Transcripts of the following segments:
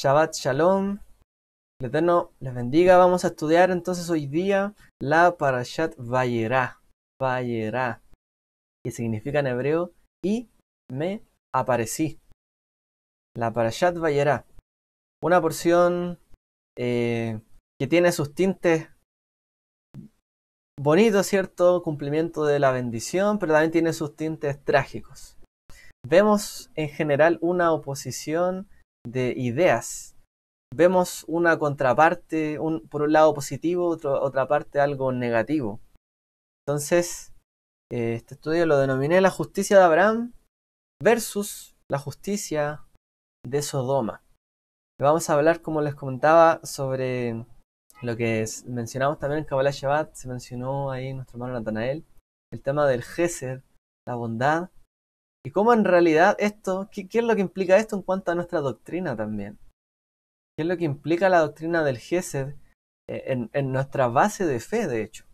Shabbat Shalom. El Eterno les bendiga. Vamos a estudiar entonces hoy día la Parashat Vayera. Vayera. Que significa en hebreo y me aparecí. La Parashat Vayera. Una porción eh, que tiene sus tintes bonitos, ¿cierto? Cumplimiento de la bendición, pero también tiene sus tintes trágicos. Vemos en general una oposición de ideas. Vemos una contraparte, un, por un lado positivo, otro, otra parte algo negativo. Entonces, eh, este estudio lo denominé la justicia de Abraham versus la justicia de Sodoma. Vamos a hablar, como les comentaba, sobre lo que mencionamos también en Kabbalah Shabbat, se mencionó ahí nuestro hermano Natanael, el tema del Geser, la bondad y cómo en realidad esto, qué, es lo que implica esto en cuanto a nuestra doctrina también. ¿Qué es lo que implica la doctrina del Gesed eh, en, en, nuestra base de fe, de hecho?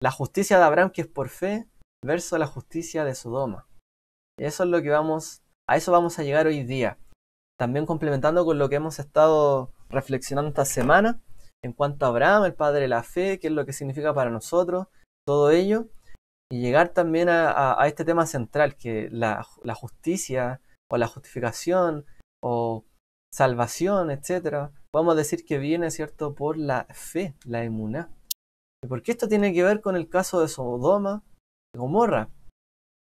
La justicia de Abraham que es por fe versus la justicia de Sodoma. Eso es lo que vamos, a eso vamos a llegar hoy día. También complementando con lo que hemos estado reflexionando esta semana en cuanto a Abraham, el padre de la fe, qué es lo que significa para nosotros, todo ello y llegar también a, este tema central, que la, justicia o la justificación o salvación, etcétera, vamos a decir que viene, ¿cierto?, por la fe, la inmunidad. ¿Y por qué esto tiene que ver con el caso de Sodoma y Gomorra?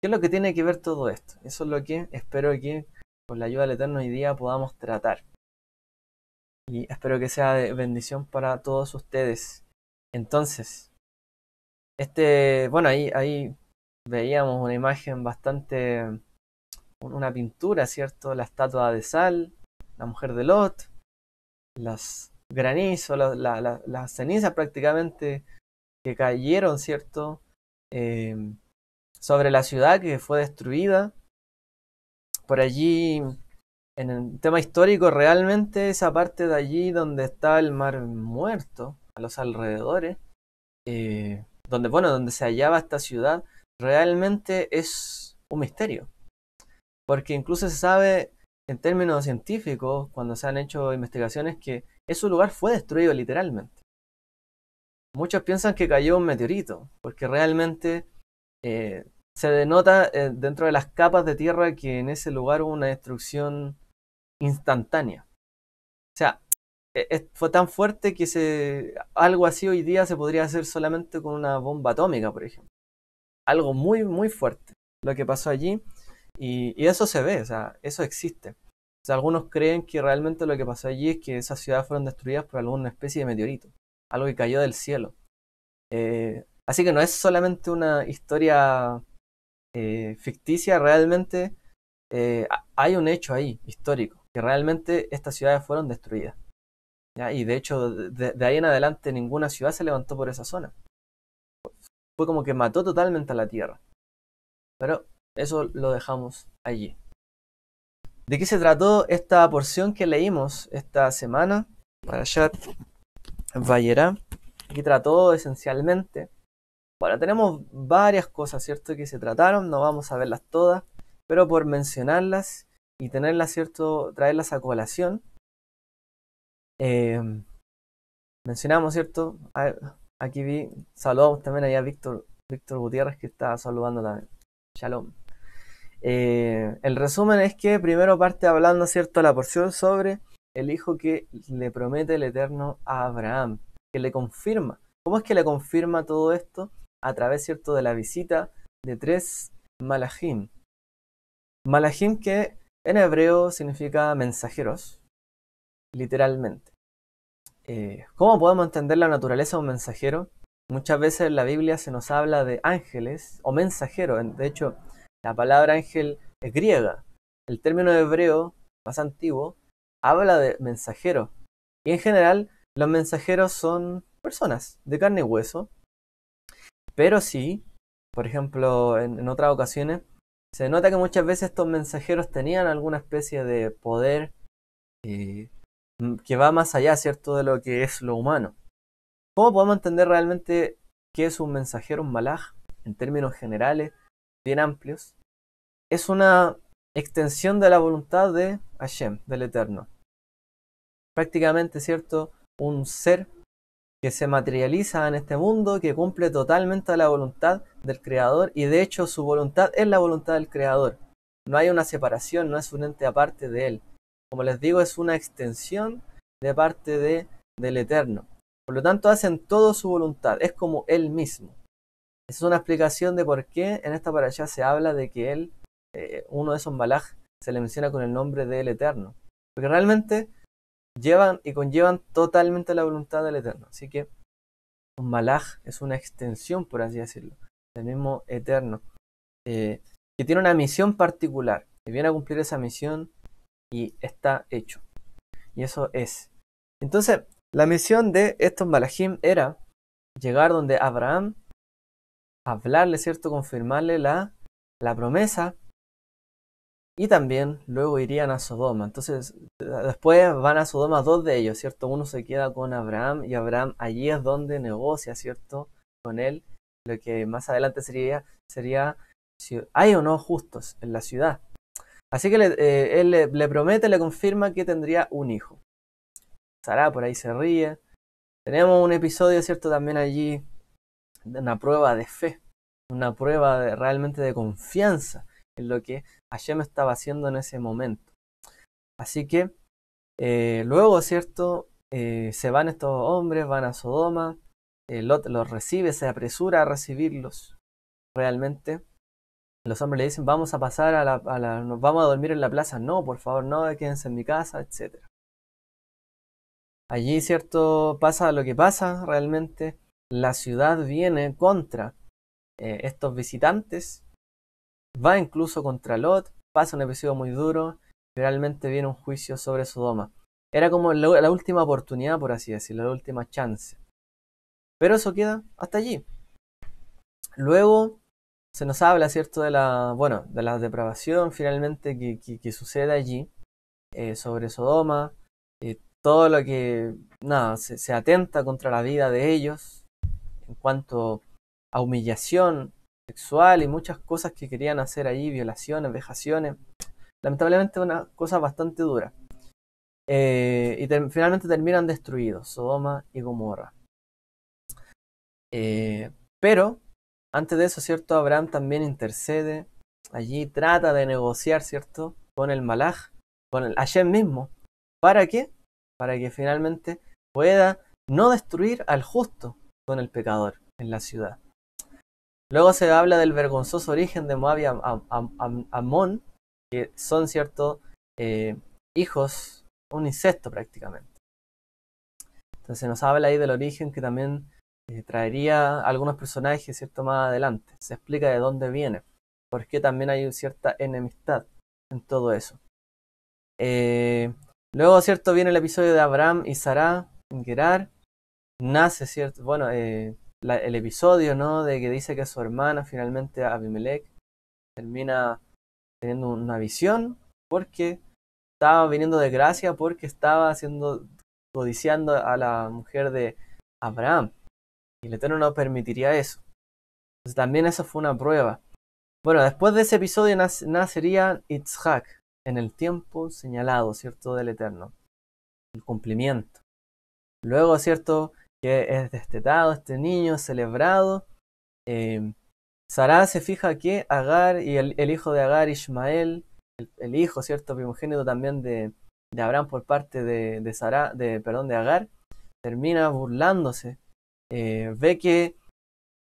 ¿Qué es lo que tiene que ver todo esto? Eso es lo que espero que con la ayuda del Eterno hoy día podamos tratar. Y espero que sea de bendición para todos ustedes. Entonces, este, bueno, ahí, ahí veíamos una imagen bastante, una pintura, ¿cierto? La estatua de Sal, la mujer de Lot, las granizos, las cenizas prácticamente que cayeron, ¿cierto? Em, sobre la ciudad que fue destruida. Por allí, en el tema histórico, realmente esa parte de allí donde está el mar muerto, a los alrededores, eh, donde, bueno, donde se hallaba esta ciudad, realmente es un misterio. Porque incluso se sabe en términos científicos, cuando se han hecho investigaciones, que ese lugar fue destruido literalmente. Muchos piensan que cayó un meteorito, porque realmente eh, se denota eh, dentro de las capas de tierra que en ese lugar hubo una destrucción instantánea. Eh, eh, fue tan fuerte que se, algo así hoy día se podría hacer solamente con una bomba atómica, por ejemplo. Algo muy, muy fuerte lo que pasó allí. Y, eso se ve, o sea, eso existe. algunos creen que realmente lo que pasó allí es que esas ciudades fueron destruidas por alguna especie de meteorito, algo que cayó del cielo. Eh, así que no es solamente una historia ficticia, realmente hay un hecho ahí, histórico, que realmente estas ciudades fueron destruidas. Y de hecho, de, ahí en adelante ninguna ciudad se levantó por esa zona. Fue como que mató totalmente a la tierra. Pero eso lo dejamos allí. ¿De qué se trató esta porción que leímos esta semana? para Parashat Vayera. Aquí trató esencialmente. Bueno, tenemos varias cosas, ¿cierto? Que se trataron, no vamos a verlas todas, pero por mencionarlas y tenerlas, ¿cierto? Traerlas a colación, eh, mencionamos, ¿cierto? Aquí vi, saludamos también allá a Víctor, Víctor Gutiérrez que está saludando también. Shalom. Eh, el resumen es que primero parte hablando, ¿cierto?, la porción sobre el hijo que le promete el Eterno a Abraham, que le confirma. ¿Cómo es que le confirma todo esto? A través, ¿cierto?, de la visita de tres malajim. Malajim que en hebreo significa mensajeros, literalmente. Eh, ¿Cómo podemos entender la naturaleza de un mensajero? Muchas veces en la Biblia se nos habla de ángeles o mensajeros. De hecho, la palabra ángel es griega. El término hebreo, más antiguo, habla de mensajero. Y en general, los mensajeros son personas de carne y hueso. Pero sí, por ejemplo, en, otras ocasiones, se nota que muchas veces estos mensajeros tenían alguna especie de poder eh, que va más allá, ¿cierto?, de lo que es lo humano. ¿Cómo podemos entender realmente qué es un mensajero, un malaj, en términos generales, bien amplios? Es una extensión de la voluntad de Hashem, del Eterno. Prácticamente, ¿cierto?, un ser que se materializa en este mundo, que cumple totalmente la voluntad del Creador y de hecho su voluntad es la voluntad del Creador. No hay una separación, no es un ente aparte de él como les digo, es una extensión de parte de, del Eterno. Por lo tanto, hacen todo su voluntad, es como Él mismo. Esa es una explicación de por qué en esta allá se habla de que Él, eh, uno de esos malaj, se le menciona con el nombre del Eterno. Porque realmente llevan y conllevan totalmente la voluntad del Eterno. Así que un malaj es una extensión, por así decirlo, del mismo Eterno, eh, que tiene una misión particular, Y viene a cumplir esa misión y está hecho. Y eso es. Entonces, la misión de estos malajim era llegar donde Abraham, hablarle, ¿cierto? Confirmarle la, la promesa. Y también luego irían a Sodoma. Entonces, después van a Sodoma dos de ellos, ¿cierto? Uno se queda con Abraham y Abraham allí es donde negocia, ¿cierto? Con él. Lo que más adelante sería, sería si hay o no justos en la ciudad. Así que eh, él le, promete, le confirma que tendría un hijo. Sarah por ahí se ríe. Tenemos un episodio, ¿cierto? También allí de una prueba de fe, una prueba realmente de confianza en lo que Hashem estaba haciendo en ese momento. Así que eh, luego, ¿cierto? Eh, se van estos hombres, van a Sodoma, Lot los recibe, se apresura a recibirlos realmente los hombres le dicen, vamos a pasar a la, a la, nos vamos a dormir en la plaza. No, por favor, no, quédense en mi casa, etc. Allí, ¿cierto? Pasa lo que pasa realmente. La ciudad viene contra eh, estos visitantes. Va incluso contra Lot. Pasa un episodio muy duro. realmente viene un juicio sobre Sodoma. Era como la, la última oportunidad, por así decirlo, la última chance. Pero eso queda hasta allí. Luego se nos habla, ¿cierto?, de la, bueno, de la depravación finalmente que, que, sucede allí, eh, sobre Sodoma, eh, todo lo que, nada, se, atenta contra la vida de ellos, en cuanto a humillación sexual y muchas cosas que querían hacer allí, violaciones, vejaciones, lamentablemente una cosa bastante dura. Eh, y finalmente terminan destruidos, Sodoma y Gomorra. pero antes de eso, ¿cierto? Abraham también intercede, allí trata de negociar, ¿cierto? Con el Malaj, con el Hashem mismo. ¿Para qué? Para que finalmente pueda no destruir al justo con el pecador en la ciudad. Luego se habla del vergonzoso origen de Moab y Amón, que son, ¿cierto? Eh, hijos, un incesto prácticamente. Entonces nos habla ahí del origen que también eh, traería algunos personajes, ¿cierto? Más adelante. Se explica de dónde viene, porque también hay cierta enemistad en todo eso. Eh, luego, ¿cierto? Viene el episodio de Abraham y Sarah en Gerar. Nace, ¿cierto? Bueno, eh, el episodio, ¿no? De que dice que su hermana, finalmente Abimelech, termina teniendo una visión porque estaba viniendo de gracia, porque estaba haciendo, codiciando a la mujer de Abraham. Y el Eterno no permitiría eso. Entonces también eso fue una prueba. Bueno, después de ese episodio nacería Itzhak, en el tiempo señalado, ¿cierto?, del Eterno. El cumplimiento. Luego, ¿cierto?, que es destetado este niño, celebrado. Eh, Sará se fija que Agar y el, hijo de Agar, Ismael, el, hijo, ¿cierto?, primogénito también de, Abraham por parte de, de, de, perdón, de Agar, termina burlándose eh, ve que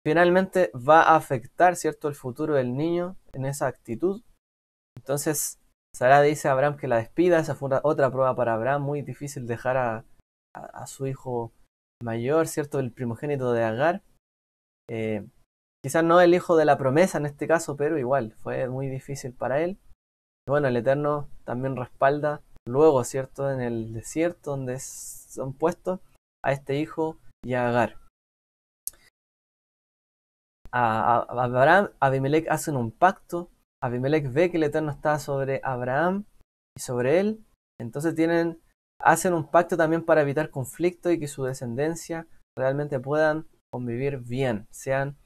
finalmente va a afectar, ¿cierto?, el futuro del niño en esa actitud. Entonces, Sara dice a Abraham que la despida, esa fue otra prueba para Abraham, muy difícil dejar a, su hijo mayor, ¿cierto?, el primogénito de Agar. Eh, quizás no el hijo de la promesa en este caso, pero igual, fue muy difícil para él. bueno, el Eterno también respalda luego, ¿cierto?, en el desierto donde son puestos a este hijo y a Agar a, Abraham, Abimelech hacen un pacto, Abimelech ve que el Eterno está sobre Abraham y sobre él, entonces tienen, hacen un pacto también para evitar conflicto y que su descendencia realmente puedan convivir bien, sean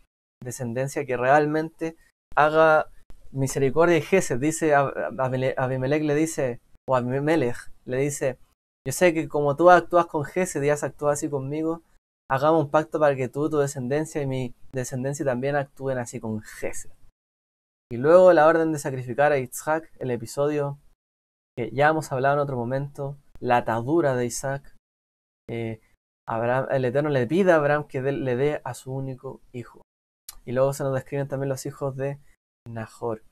descendencia que realmente haga misericordia y Gesed, dice Abimelech le dice, o Abimelech le dice, yo sé que como tú actúas con Gesed y has actuado así conmigo, hagamos un pacto para que tú, tu descendencia y mi descendencia también actúen así con Jesús Y luego la orden de sacrificar a Isaac, el episodio que ya hemos hablado en otro momento, la atadura de Isaac. Eh, Abraham, el Eterno le pide a Abraham que le dé a su único hijo. Y luego se nos describen también los hijos de Nahor,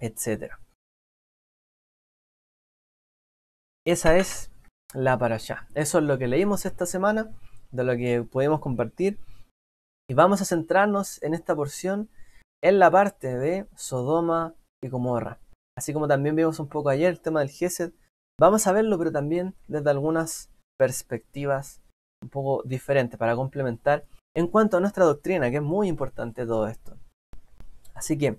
etc. Esa es la para allá. Eso es lo que leímos esta semana de lo que podemos compartir. Y vamos a centrarnos en esta porción en la parte de Sodoma y Gomorra. Así como también vimos un poco ayer el tema del Gesed, vamos a verlo, pero también desde algunas perspectivas un poco diferentes para complementar en cuanto a nuestra doctrina, que es muy importante todo esto. Así que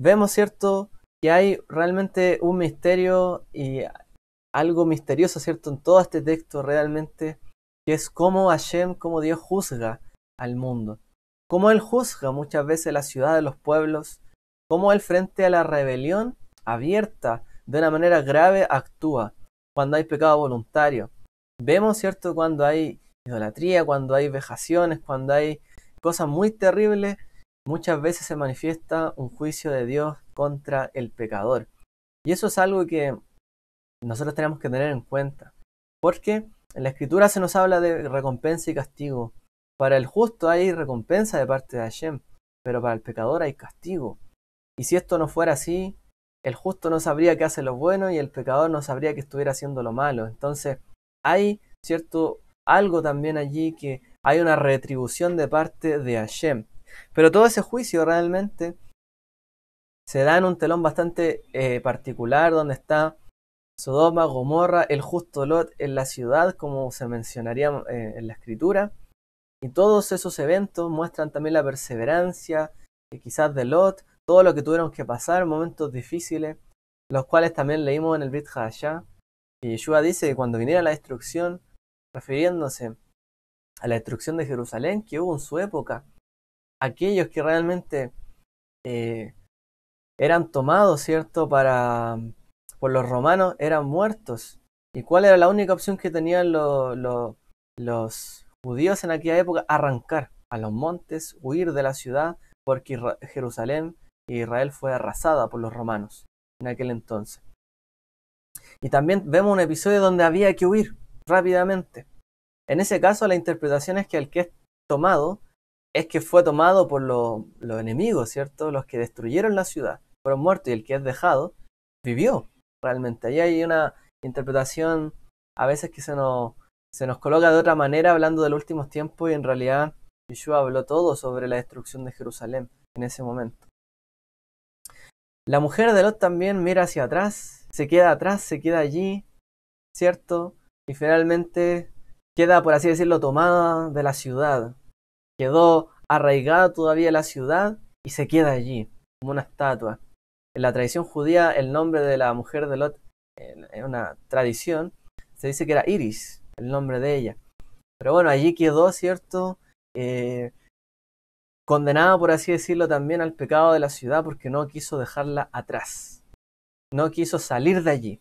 vemos, ¿cierto?, que hay realmente un misterio y algo misterioso, ¿cierto?, en todo este texto realmente que es cómo Hashem, cómo Dios juzga al mundo, cómo Él juzga muchas veces la ciudad de los pueblos, cómo Él frente a la rebelión abierta de una manera grave actúa cuando hay pecado voluntario. Vemos, ¿cierto?, cuando hay idolatría, cuando hay vejaciones, cuando hay cosas muy terribles, muchas veces se manifiesta un juicio de Dios contra el pecador. Y eso es algo que nosotros tenemos que tener en cuenta, porque en la escritura se nos habla de recompensa y castigo. Para el justo hay recompensa de parte de Hashem, pero para el pecador hay castigo. Y si esto no fuera así, el justo no sabría que hace lo bueno y el pecador no sabría que estuviera haciendo lo malo. Entonces, hay cierto algo también allí que hay una retribución de parte de Hashem. Pero todo ese juicio realmente se da en un telón bastante eh, particular donde está Sodoma, Gomorra, el justo Lot en la ciudad, como se mencionaría eh, en la escritura. Y todos esos eventos muestran también la perseverancia, eh, quizás de Lot, todo lo que tuvieron que pasar, momentos difíciles, los cuales también leímos en el Brit Hasha. Y Yeshua dice que cuando viniera la destrucción, refiriéndose a la destrucción de Jerusalén que hubo en su época, aquellos que realmente eh, eran tomados, ¿cierto?, para, por los romanos eran muertos. ¿Y cuál era la única opción que tenían los, judíos en aquella época? Arrancar a los montes, huir de la ciudad, porque Jerusalén e Israel fue arrasada por los romanos en aquel entonces. Y también vemos un episodio donde había que huir rápidamente. En ese caso, la interpretación es que el que es tomado es que fue tomado por los enemigos, ¿cierto? Los que destruyeron la ciudad, fueron muertos y el que es dejado vivió realmente. Ahí hay una interpretación a veces que se nos, se nos coloca de otra manera hablando del último últimos y en realidad Yeshua habló todo sobre la destrucción de Jerusalén en ese momento. La mujer de Lot también mira hacia atrás, se queda atrás, se queda allí, ¿cierto? Y finalmente queda, por así decirlo, tomada de la ciudad. Quedó arraigada todavía la ciudad y se queda allí, como una estatua. En la tradición judía, el nombre de la mujer de Lot, en una tradición, se dice que era Iris, el nombre de ella. Pero bueno, allí quedó, ¿cierto? Eh, condenada, por así decirlo, también al pecado de la ciudad porque no quiso dejarla atrás. No quiso salir de allí.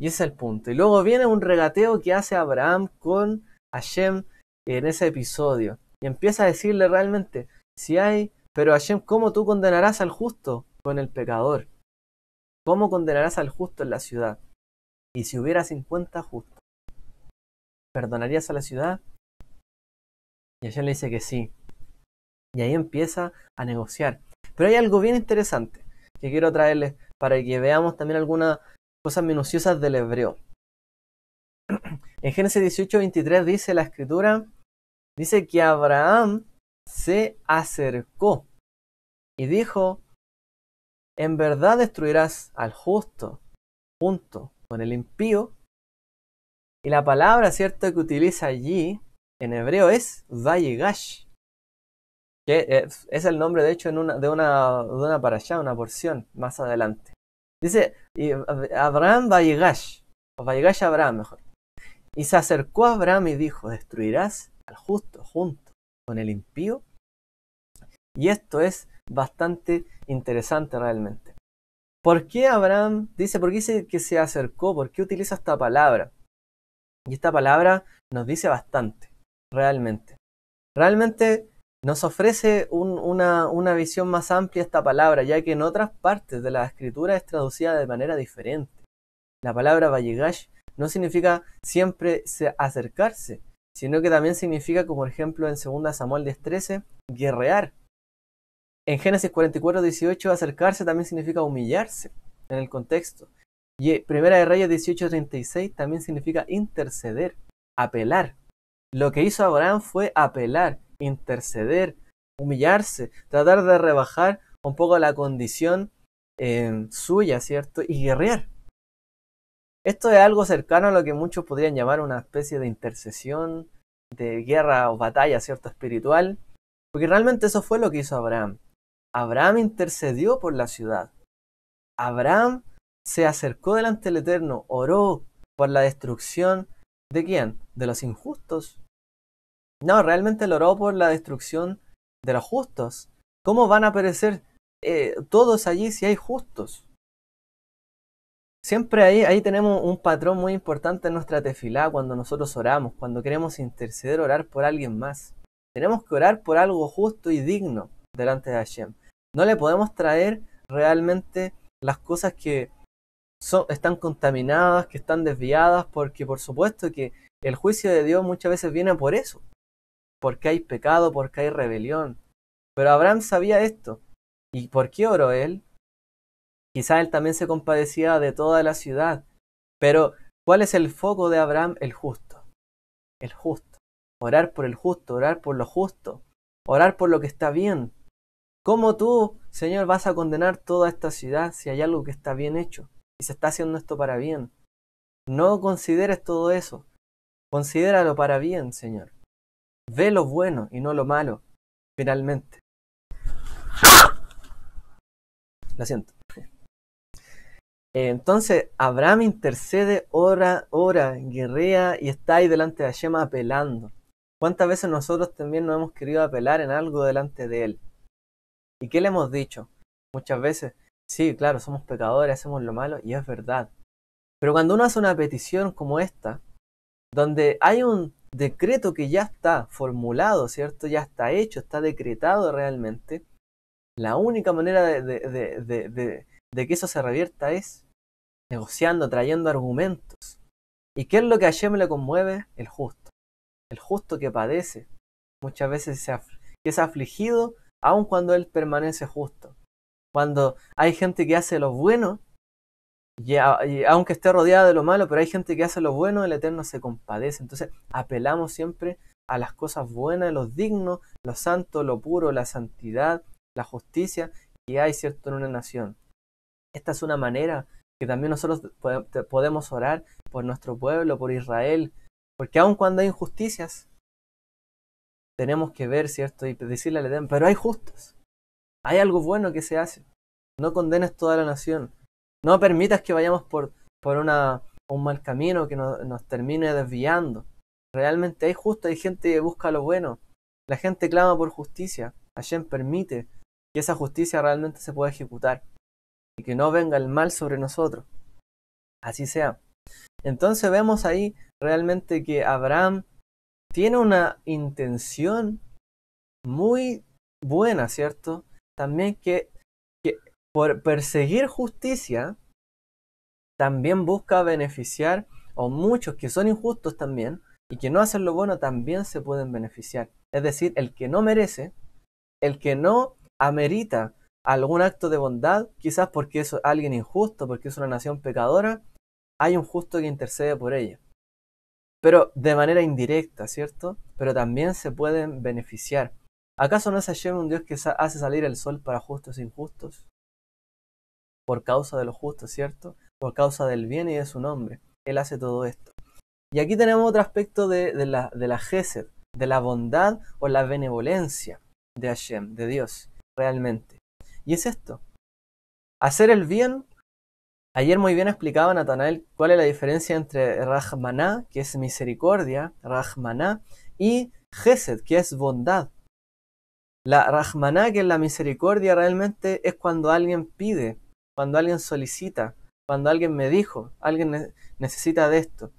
Y ese es el punto. Y luego viene un regateo que hace Abraham con Hashem en ese episodio. Y empieza a decirle realmente, si hay, pero Hashem, ¿cómo tú condenarás al justo? con el pecador. ¿Cómo condenarás al justo en la ciudad? Y si hubiera cincuenta justos, ¿perdonarías a la ciudad? Y ella le dice que sí. Y ahí empieza a negociar. Pero hay algo bien interesante que quiero traerles para que veamos también algunas cosas minuciosas del hebreo. En Génesis 18, dice la escritura, dice que Abraham se acercó y dijo, en verdad destruirás al justo junto con el impío. Y la palabra, cierta que utiliza allí en hebreo es Vayigash, que es el nombre, de hecho, en una, de, una, de una para allá, una porción más adelante. Dice, Abraham Vayigash, o Abraham mejor. Y se acercó a Abraham y dijo, destruirás al justo junto con el impío. Y esto es bastante interesante realmente. ¿Por qué Abraham dice, por qué dice que se acercó? ¿Por qué utiliza esta palabra? Y esta palabra nos dice bastante, realmente. Realmente nos ofrece una, visión más amplia esta palabra, ya que en otras partes de la escritura es traducida de manera diferente. La palabra Vallegash no significa siempre acercarse, sino que también significa, como ejemplo en 2 Samuel 10:13, guerrear, en Génesis 44, 18, acercarse también significa humillarse en el contexto. Y eh, Primera de Reyes 18, 36 también significa interceder, apelar. Lo que hizo Abraham fue apelar, interceder, humillarse, tratar de rebajar un poco la condición eh, suya, ¿cierto? Y guerrear. Esto es algo cercano a lo que muchos podrían llamar una especie de intercesión, de guerra o batalla, ¿cierto? Espiritual. Porque realmente eso fue lo que hizo Abraham. Abraham intercedió por la ciudad. Abraham se acercó delante del Eterno, oró por la destrucción de quién? De los injustos. No, realmente él oró por la destrucción de los justos. ¿Cómo van a perecer eh, todos allí si hay justos? Siempre ahí, ahí tenemos un patrón muy importante en nuestra tefilá cuando nosotros oramos, cuando queremos interceder, orar por alguien más. Tenemos que orar por algo justo y digno delante de Hashem. No le podemos traer realmente las cosas que son, están contaminadas, que están desviadas, porque por supuesto que el juicio de Dios muchas veces viene por eso, porque hay pecado, porque hay rebelión. Pero Abraham sabía esto. ¿Y por qué oró él? Quizá él también se compadecía de toda la ciudad. Pero, ¿cuál es el foco de Abraham? El justo. El justo. Orar por el justo, orar por lo justo, orar por lo que está bien, ¿Cómo tú, Señor, vas a condenar toda esta ciudad si hay algo que está bien hecho y se está haciendo esto para bien? No consideres todo eso. Considéralo para bien, Señor. Ve lo bueno y no lo malo, finalmente. Lo siento. Entonces, Abraham intercede, ora, ora, guerrea y está ahí delante de Hashem apelando. ¿Cuántas veces nosotros también no hemos querido apelar en algo delante de él? ¿Y qué le hemos dicho? Muchas veces, sí, claro, somos pecadores, hacemos lo malo, y es verdad. Pero cuando uno hace una petición como esta, donde hay un decreto que ya está formulado, ¿cierto? Ya está hecho, está decretado realmente, la única manera de, que eso se revierta es negociando, trayendo argumentos. ¿Y qué es lo que a me le conmueve? El justo. El justo que padece. Muchas veces que es afligido aun cuando Él permanece justo. Cuando hay gente que hace lo bueno, ya, aunque esté rodeada de lo malo, pero hay gente que hace lo bueno, el Eterno se compadece. Entonces apelamos siempre a las cosas buenas, los dignos, lo santo, lo puro, la santidad, la justicia que hay, ¿cierto?, en una nación. Esta es una manera que también nosotros podemos orar por nuestro pueblo, por Israel, porque aun cuando hay injusticias, tenemos que ver, ¿cierto? Y decirle al Edén, pero hay justos. Hay algo bueno que se hace. No condenes toda la nación. No permitas que vayamos por, por una, un mal camino que nos nos termine desviando. Realmente hay justos, hay gente que busca lo bueno. La gente clama por justicia. Hashem permite que esa justicia realmente se pueda ejecutar. Y que no venga el mal sobre nosotros. Así sea. Entonces vemos ahí realmente que Abraham tiene una intención muy buena, ¿cierto? También que, por perseguir justicia, también busca beneficiar, o muchos que son injustos también, y que no hacen lo bueno, también se pueden beneficiar. Es decir, el que no merece, el que no amerita algún acto de bondad, quizás porque es alguien injusto, porque es una nación pecadora, hay un justo que intercede por ella pero de manera indirecta, ¿cierto? Pero también se pueden beneficiar. ¿Acaso no es Hashem un Dios que hace salir el sol para justos e injustos? Por causa de los justos, ¿cierto? Por causa del bien y de su nombre. Él hace todo esto. Y aquí tenemos otro aspecto de, la, de la de la bondad o la benevolencia de Hashem, de Dios, realmente. Y es esto. Hacer el bien Ayer muy bien explicaba Natanael cuál es la diferencia entre Rahmaná, que es misericordia, Rahmaná, y Gesed, que es bondad. La Rahmaná, que es la misericordia, realmente es cuando alguien pide, cuando alguien solicita, cuando alguien me dijo, alguien necesita de esto.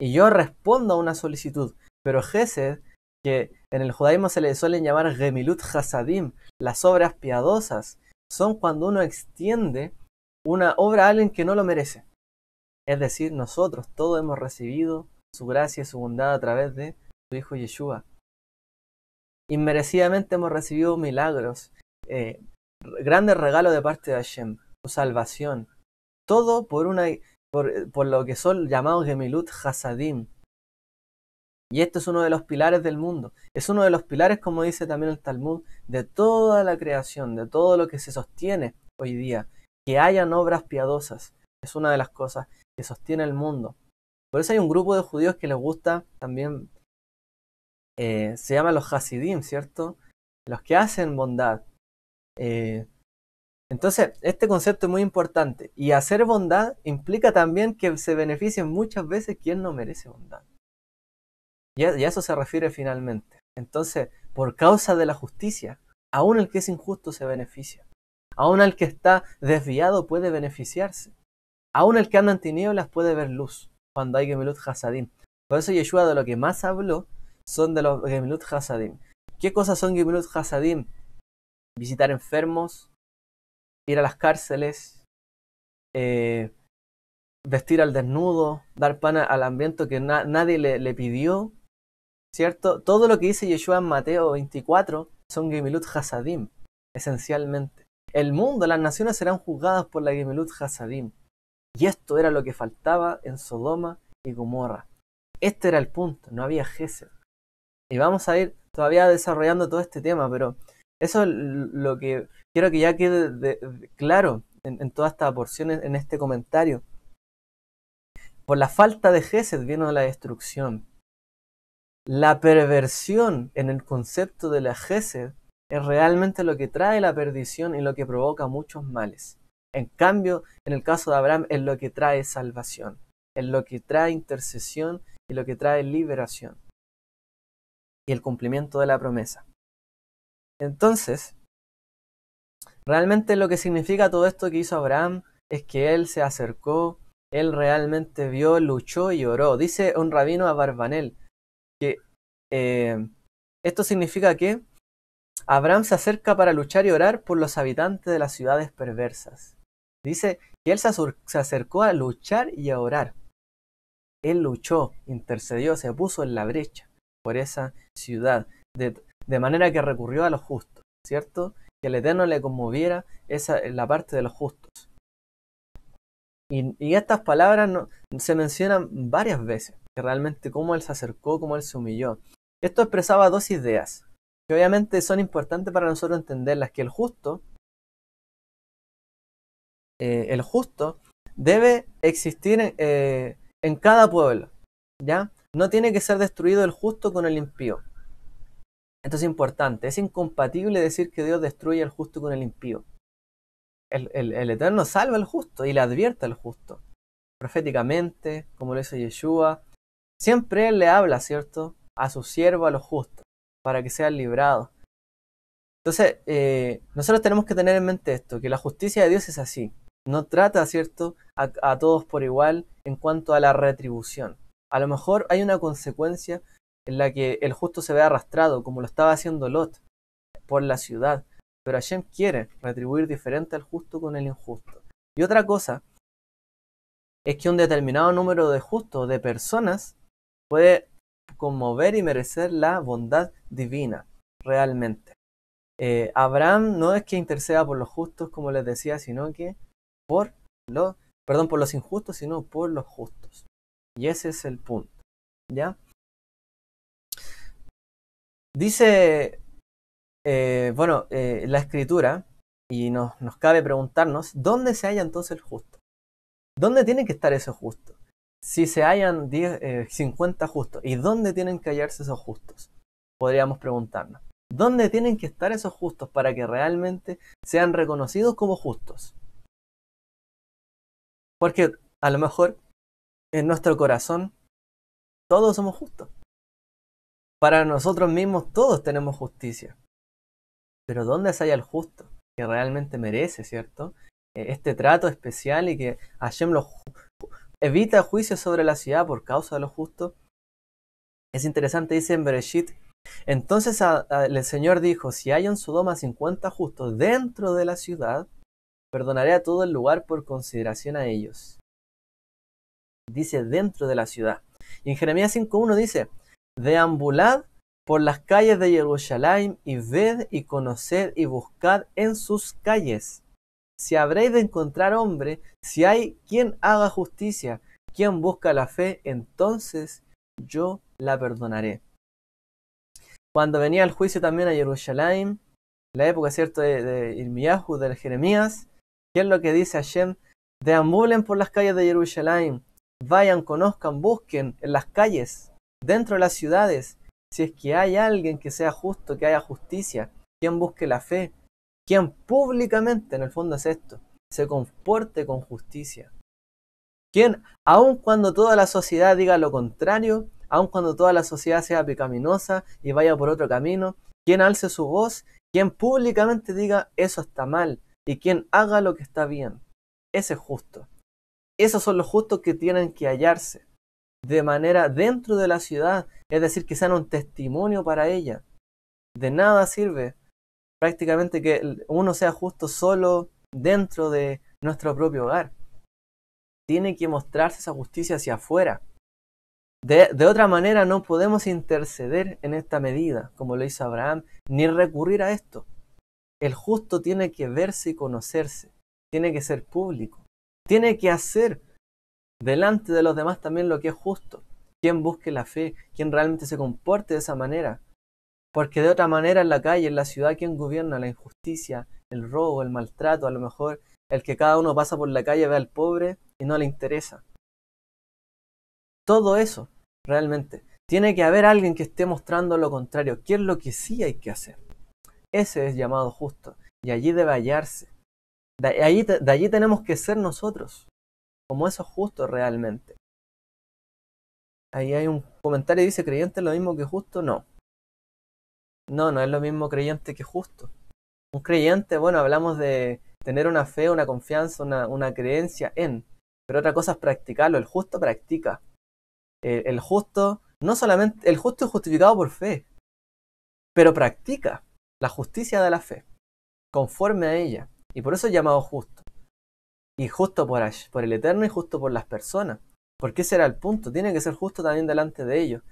Y yo respondo a una solicitud. Pero Gesed, que en el judaísmo se le suelen llamar Gemilut Hasadim, las obras piadosas, son cuando uno extiende una obra a alguien que no lo merece. Es decir, nosotros todos hemos recibido su gracia y su bondad a través de su Hijo Yeshua. Inmerecidamente hemos recibido milagros, eh, grandes regalos de parte de Hashem, su salvación. Todo por, una, por, lo que son llamados Gemilut Hasadim. Y esto es uno de los pilares del mundo. Es uno de los pilares, como dice también el Talmud, de toda la creación, de todo lo que se sostiene hoy día que hayan obras piadosas. Es una de las cosas que sostiene el mundo. Por eso hay un grupo de judíos que les gusta también, eh, se llama los Hasidim, ¿cierto? Los que hacen bondad. Eh, entonces, este concepto es muy importante. Y hacer bondad implica también que se beneficien muchas veces quien no merece bondad. y a eso se refiere finalmente. Entonces, por causa de la justicia, aún el que es injusto se beneficia. Aún el que está desviado puede beneficiarse. Aún el que anda en tinieblas puede ver luz. Cuando hay Gemilut Hasadim. Por eso Yeshua de lo que más habló son de los Gemilut Hasadim. ¿Qué cosas son Gemilut Hasadim? Visitar enfermos, ir a las cárceles, eh, vestir al desnudo, dar pan al ambiente que nadie le, pidió, ¿cierto? Todo lo que dice Yeshua en Mateo 24 son Gemilut Hasadim, esencialmente. El mundo, las naciones serán juzgadas por la Gemelut Hasadim. Y esto era lo que faltaba en Sodoma y Gomorra. Este era el punto, no había Gesed. Y vamos a ir todavía desarrollando todo este tema, pero eso es lo que quiero que ya quede claro en, todas toda esta porción, en, este comentario. Por la falta de Gesed vino la destrucción. La perversión en el concepto de la Gesed es realmente lo que trae la perdición y lo que provoca muchos males. En cambio, en el caso de Abraham es lo que trae salvación, es lo que trae intercesión y lo que trae liberación y el cumplimiento de la promesa. Entonces, realmente lo que significa todo esto que hizo Abraham es que él se acercó, él realmente vio, luchó y oró. Dice un rabino a Barbanel que eh, esto significa que Abraham se acerca para luchar y orar por los habitantes de las ciudades perversas. Dice que él se acercó a luchar y a orar. Él luchó, intercedió, se puso en la brecha por esa ciudad, de, manera que recurrió a los justos, ¿cierto? Que el Eterno le conmoviera esa, la parte de los justos. Y, estas palabras se mencionan varias veces, que realmente cómo él se acercó, cómo él se humilló. Esto expresaba dos ideas que obviamente son importantes para nosotros entenderlas, que el justo, eh, el justo debe existir eh, en, cada pueblo, ¿ya? No tiene que ser destruido el justo con el impío. Esto es importante, es incompatible decir que Dios destruye al justo con el impío. El, Eterno salva al justo y le advierte al justo. Proféticamente, como lo hizo Yeshua, siempre le habla, ¿cierto? A su siervo, a los justos para que sean librados. Entonces, eh, nosotros tenemos que tener en mente esto, que la justicia de Dios es así. No trata, ¿cierto?, a, todos por igual en cuanto a la retribución. A lo mejor hay una consecuencia en la que el justo se ve arrastrado, como lo estaba haciendo Lot, por la ciudad. Pero Hashem quiere retribuir diferente al justo con el injusto. Y otra cosa es que un determinado número de justos, de personas, puede conmover y merecer la bondad divina, realmente. Eh, Abraham no es que interceda por los justos, como les decía, sino que por los, perdón, por los injustos, sino por los justos. Y ese es el punto. ¿Ya? Dice, eh, bueno, eh, la escritura, y nos, nos cabe preguntarnos, ¿dónde se halla entonces el justo? ¿Dónde tiene que estar ese justo? si se hallan 50 eh, justos, ¿y dónde tienen que hallarse esos justos? Podríamos preguntarnos. ¿Dónde tienen que estar esos justos para que realmente sean reconocidos como justos? Porque a lo mejor en nuestro corazón todos somos justos. Para nosotros mismos todos tenemos justicia. Pero ¿dónde se halla el justo? Que realmente merece, ¿cierto? Eh, este trato especial y que Hashem lo, evita juicios sobre la ciudad por causa de lo justo. Es interesante, dice en Bereshit. Entonces el Señor dijo, si hay en Sodoma 50 justos dentro de la ciudad, perdonaré a todo el lugar por consideración a ellos. Dice dentro de la ciudad. Y en Jeremías 5.1 dice, deambulad por las calles de Jerusalén y ved y conoced y buscad en sus calles si habréis de encontrar hombre, si hay quien haga justicia, quien busca la fe, entonces yo la perdonaré. Cuando venía el juicio también a Jerusalén, la época, ¿cierto?, de, de Irmiyahu, de Jeremías, ¿qué es lo que dice Hashem? Deambulen por las calles de Jerusalén, vayan, conozcan, busquen en las calles, dentro de las ciudades, si es que hay alguien que sea justo, que haya justicia, quien busque la fe, quien públicamente, en el fondo es esto, se comporte con justicia. Quien, aun cuando toda la sociedad diga lo contrario, aun cuando toda la sociedad sea pecaminosa y vaya por otro camino, quien alce su voz, quien públicamente diga eso está mal y quien haga lo que está bien. Ese es justo. Esos son los justos que tienen que hallarse de manera dentro de la ciudad, es decir, que sean un testimonio para ella. De nada sirve prácticamente que uno sea justo solo dentro de nuestro propio hogar. Tiene que mostrarse esa justicia hacia afuera. De, de, otra manera no podemos interceder en esta medida, como lo hizo Abraham, ni recurrir a esto. El justo tiene que verse y conocerse, tiene que ser público, tiene que hacer delante de los demás también lo que es justo. Quien busque la fe, quien realmente se comporte de esa manera, porque de otra manera en la calle, en la ciudad, ¿quién gobierna la injusticia, el robo, el maltrato? A lo mejor el que cada uno pasa por la calle ve al pobre y no le interesa. Todo eso, realmente. Tiene que haber alguien que esté mostrando lo contrario, qué es lo que sí hay que hacer. Ese es llamado justo y allí debe hallarse. De allí, tenemos que ser nosotros, como eso es justo realmente. Ahí hay un comentario que dice, creyente es lo mismo que justo, no. No, no es lo mismo creyente que justo. Un creyente, bueno, hablamos de tener una fe, una confianza, una, creencia en. Pero otra cosa es practicarlo. El justo practica. el justo, no solamente, el justo es justificado por fe, pero practica la justicia de la fe, conforme a ella. Y por eso es llamado justo. Y justo por, por el Eterno y justo por las personas. Porque ese era el punto. Tiene que ser justo también delante de ellos.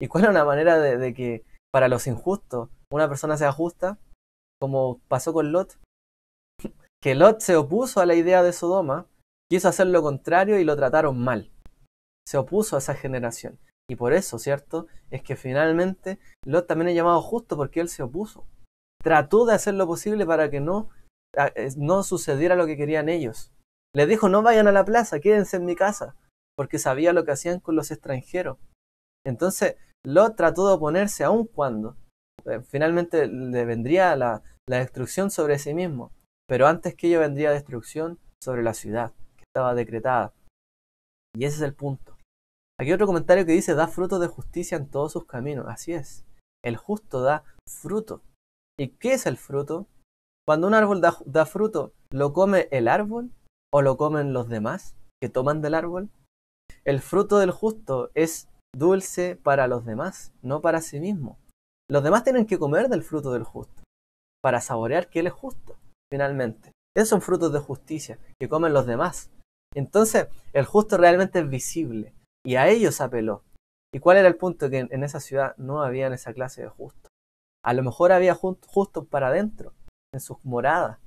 ¿Y cuál es una manera de que para los injustos. Una persona sea justa, como pasó con Lot, que Lot se opuso a la idea de Sodoma, quiso hacer lo contrario y lo trataron mal. Se opuso a esa generación. Y por eso, ¿cierto? Es que finalmente Lot también es llamado justo porque él se opuso. Trató de hacer lo posible para que no, eh, no sucediera lo que querían ellos. Le dijo, no vayan a la plaza, quédense en mi casa, porque sabía lo que hacían con los extranjeros. Entonces, lo trató de oponerse aun cuando eh, finalmente le vendría la, destrucción sobre sí mismo, pero antes que ello vendría destrucción sobre la ciudad que estaba decretada. Y ese es el punto. Aquí otro comentario que dice, da fruto de justicia en todos sus caminos. Así es, el justo da fruto. ¿Y qué es el fruto? Cuando un árbol da fruto, ¿lo come el árbol o lo comen los demás que toman del árbol? El fruto del justo es dulce para los demás, no para sí mismo. Los demás tienen que comer del fruto del justo, para saborear que Él es justo, finalmente. Esos son frutos de justicia que comen los demás. Entonces, el justo realmente es visible, y a ellos apeló. ¿Y cuál era el punto? Que en esa ciudad no había esa clase de justo. A lo mejor había justos para adentro, en sus moradas,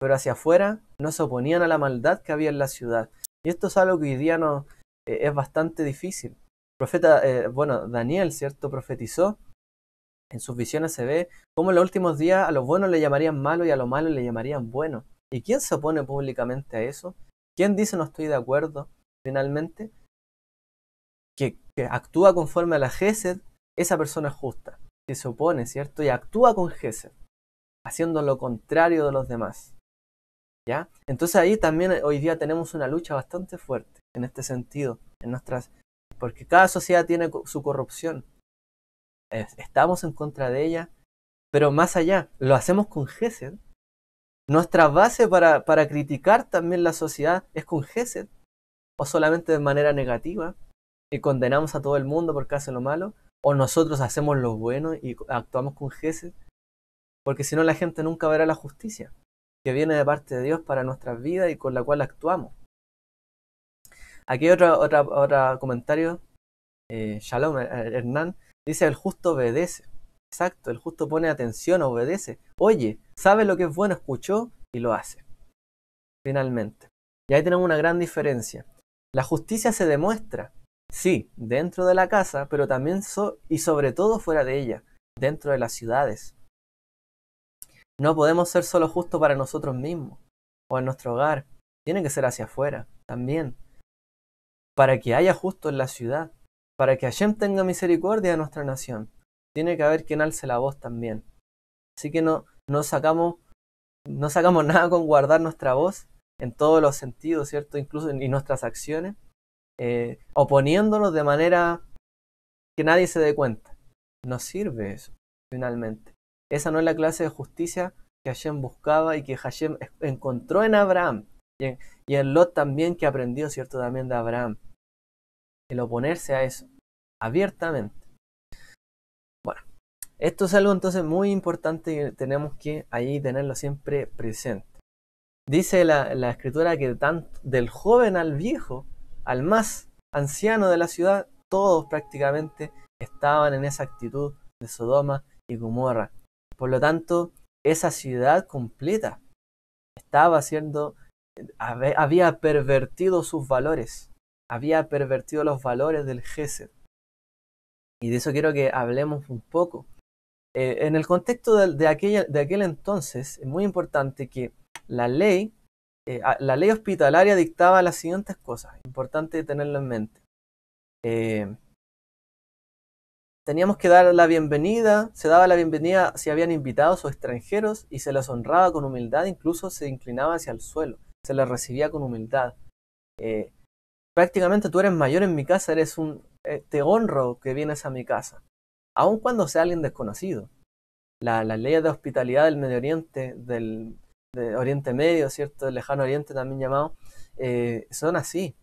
pero hacia afuera no se oponían a la maldad que había en la ciudad. Y esto es algo que hoy día no, eh, es bastante difícil profeta, eh, bueno, Daniel, ¿cierto? Profetizó. En sus visiones se ve cómo en los últimos días a los buenos le llamarían malo y a los malos le llamarían bueno. ¿Y quién se opone públicamente a eso? ¿Quién dice no estoy de acuerdo finalmente? Que, actúa conforme a la Gesed, esa persona es justa. Que se opone, ¿cierto? Y actúa con Gesed, haciendo lo contrario de los demás. ¿Ya? Entonces ahí también eh, hoy día tenemos una lucha bastante fuerte en este sentido, en nuestras porque cada sociedad tiene su corrupción. Estamos en contra de ella, pero más allá, lo hacemos con Gesed. Nuestra base para, criticar también la sociedad es con Gesed, o solamente de manera negativa, y condenamos a todo el mundo porque hace lo malo, o nosotros hacemos lo bueno y actuamos con Gesed, porque si no la gente nunca verá la justicia que viene de parte de Dios para nuestras vidas y con la cual actuamos. Aquí otro, otra, otra comentario. Eh, Shalom eh, eh, Hernán dice: El justo obedece. Exacto, el justo pone atención, obedece. Oye, sabe lo que es bueno, escuchó y lo hace. Finalmente. Y ahí tenemos una gran diferencia. La justicia se demuestra, sí, dentro de la casa, pero también so y sobre todo fuera de ella, dentro de las ciudades. No podemos ser solo justos para nosotros mismos o en nuestro hogar. Tiene que ser hacia afuera también para que haya justo en la ciudad, para que Hashem tenga misericordia de nuestra nación. Tiene que haber quien alce la voz también. Así que no, no, sacamos, no sacamos nada con guardar nuestra voz en todos los sentidos, ¿cierto? Incluso en, nuestras acciones, eh, oponiéndonos de manera que nadie se dé cuenta. No sirve eso, finalmente. Esa no es la clase de justicia que Hashem buscaba y que Hashem encontró en Abraham. Y en Lot también que aprendió, ¿cierto? También de Abraham. El oponerse a eso, abiertamente. Bueno, esto es algo entonces muy importante y tenemos que ahí tenerlo siempre presente. Dice la, escritura que tanto del joven al viejo, al más anciano de la ciudad, todos prácticamente estaban en esa actitud de Sodoma y Gomorra. Por lo tanto, esa ciudad completa estaba siendo había pervertido sus valores, había pervertido los valores del Gesed. Y de eso quiero que hablemos un poco. Eh, en el contexto de, aquella, de, aquel entonces, es muy importante que la ley, eh, la ley hospitalaria dictaba las siguientes cosas, importante tenerlo en mente. Eh, teníamos que dar la bienvenida, se daba la bienvenida si habían invitados o extranjeros y se los honraba con humildad, incluso se inclinaba hacia el suelo se le recibía con humildad. Eh, prácticamente tú eres mayor en mi casa, eres un, eh, te honro que vienes a mi casa, aun cuando sea alguien desconocido. La, las leyes de hospitalidad del Medio Oriente, del, Oriente Medio, ¿cierto? Del lejano Oriente también llamado, eh, son así.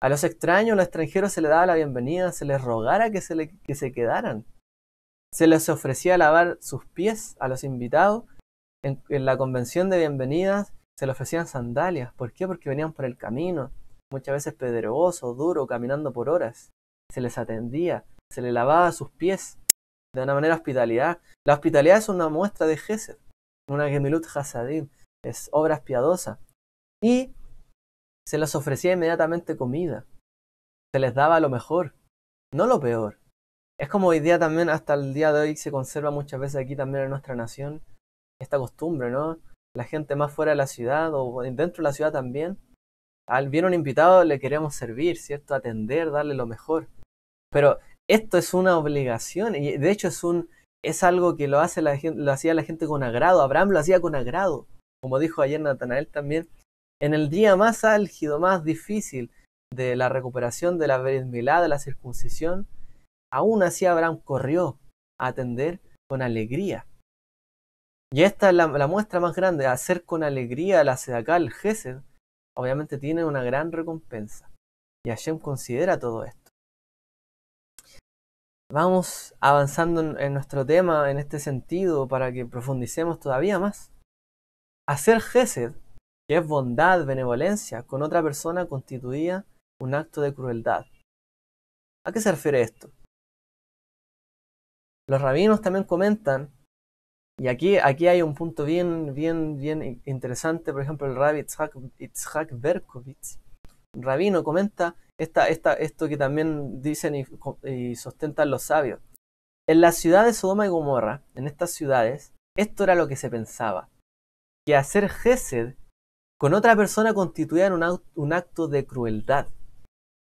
A los extraños, a los extranjeros se les daba la bienvenida, se les rogara que se, se quedaran. Se les ofrecía lavar sus pies a los invitados en, en la convención de bienvenidas se les ofrecían sandalias. ¿Por qué? Porque venían por el camino, muchas veces pedregoso, duro, caminando por horas. Se les atendía, se les lavaba sus pies. De una manera hospitalidad. La hospitalidad es una muestra de Gesed, una Gemilut Hasadim, es obra piadosas. Y se les ofrecía inmediatamente comida. Se les daba lo mejor, no lo peor. Es como hoy día también, hasta el día de hoy, se conserva muchas veces aquí también en nuestra nación esta costumbre, ¿no? la gente más fuera de la ciudad o dentro de la ciudad también. Al bien un invitado le queremos servir, ¿cierto? Atender, darle lo mejor. Pero esto es una obligación y de hecho es un es algo que lo hace la hacía la gente con agrado. Abraham lo hacía con agrado, como dijo ayer Natanael también. En el día más álgido, más difícil de la recuperación de la verismilada, de la circuncisión, aún así Abraham corrió a atender con alegría. Y esta es la, muestra más grande, hacer con alegría la sedacal el Gesed, obviamente tiene una gran recompensa. Y Hashem considera todo esto. Vamos avanzando en, en nuestro tema en este sentido para que profundicemos todavía más. Hacer Gesed, que es bondad, benevolencia, con otra persona constituía un acto de crueldad. ¿A qué se refiere esto? Los rabinos también comentan y aquí, aquí hay un punto bien, bien, bien interesante, por ejemplo, el rabbi Itzhak, Berkovitz, rabino, comenta esta, esta, esto que también dicen y, sostentan sustentan los sabios. En la ciudad de Sodoma y Gomorra, en estas ciudades, esto era lo que se pensaba, que hacer gesed con otra persona constituía un, un acto de crueldad.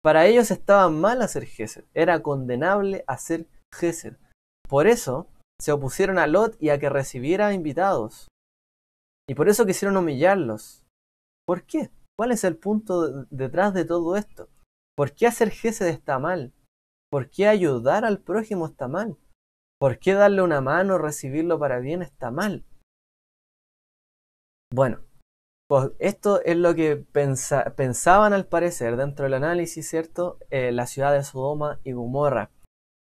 Para ellos estaba mal hacer gesed, era condenable hacer gesed. Por eso, se opusieron a Lot y a que recibiera invitados. Y por eso quisieron humillarlos. ¿Por qué? ¿Cuál es el punto detrás de todo esto? ¿Por qué hacer de está mal? ¿Por qué ayudar al prójimo está mal? ¿Por qué darle una mano, recibirlo para bien está mal? Bueno, pues esto es lo que pensaban al parecer dentro del análisis, ¿cierto? Eh, la ciudad de Sodoma y Gomorra.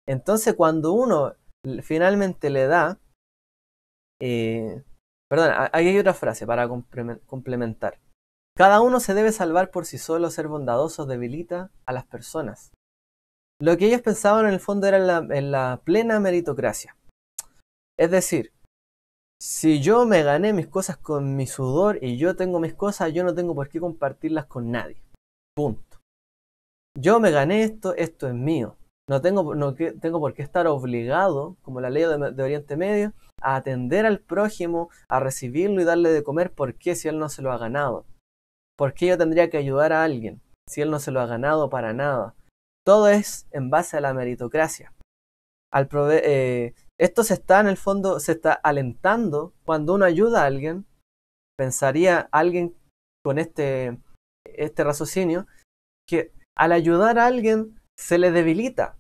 Entonces cuando uno finalmente le da... Eh, perdón, aquí hay otra frase para complementar. Cada uno se debe salvar por sí solo, ser bondadoso debilita a las personas. Lo que ellos pensaban en el fondo era la, en la plena meritocracia. Es decir, si yo me gané mis cosas con mi sudor y yo tengo mis cosas, yo no tengo por qué compartirlas con nadie. Punto. Yo me gané esto, esto es mío. No tengo, tengo por qué estar obligado, como la ley de, Oriente Medio, a atender al prójimo, a recibirlo y darle de comer, ¿por qué? si él no se lo ha ganado? ¿Por qué yo tendría que ayudar a alguien si él no se lo ha ganado para nada? Todo es en base a la meritocracia. Eh, esto se está en el fondo, se está alentando cuando uno ayuda a alguien. Pensaría alguien con este, este raciocinio que al ayudar a alguien se le debilita.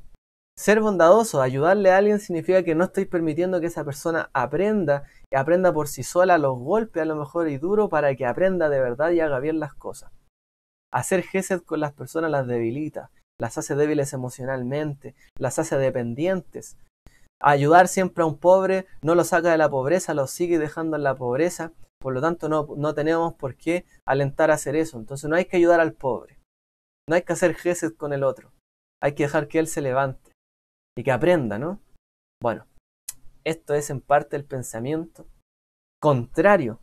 Ser bondadoso, ayudarle a alguien significa que no estoy permitiendo que esa persona aprenda, aprenda por sí sola los golpes a lo mejor y duro para que aprenda de verdad y haga bien las cosas. Hacer gesed con las personas las debilita, las hace débiles emocionalmente, las hace dependientes. Ayudar siempre a un pobre no lo saca de la pobreza, lo sigue dejando en la pobreza, por lo tanto no, tenemos por qué alentar a hacer eso. Entonces no hay que ayudar al pobre, no hay que hacer gesed con el otro hay que dejar que él se levante y que aprenda, ¿no? Bueno, esto es en parte el pensamiento contrario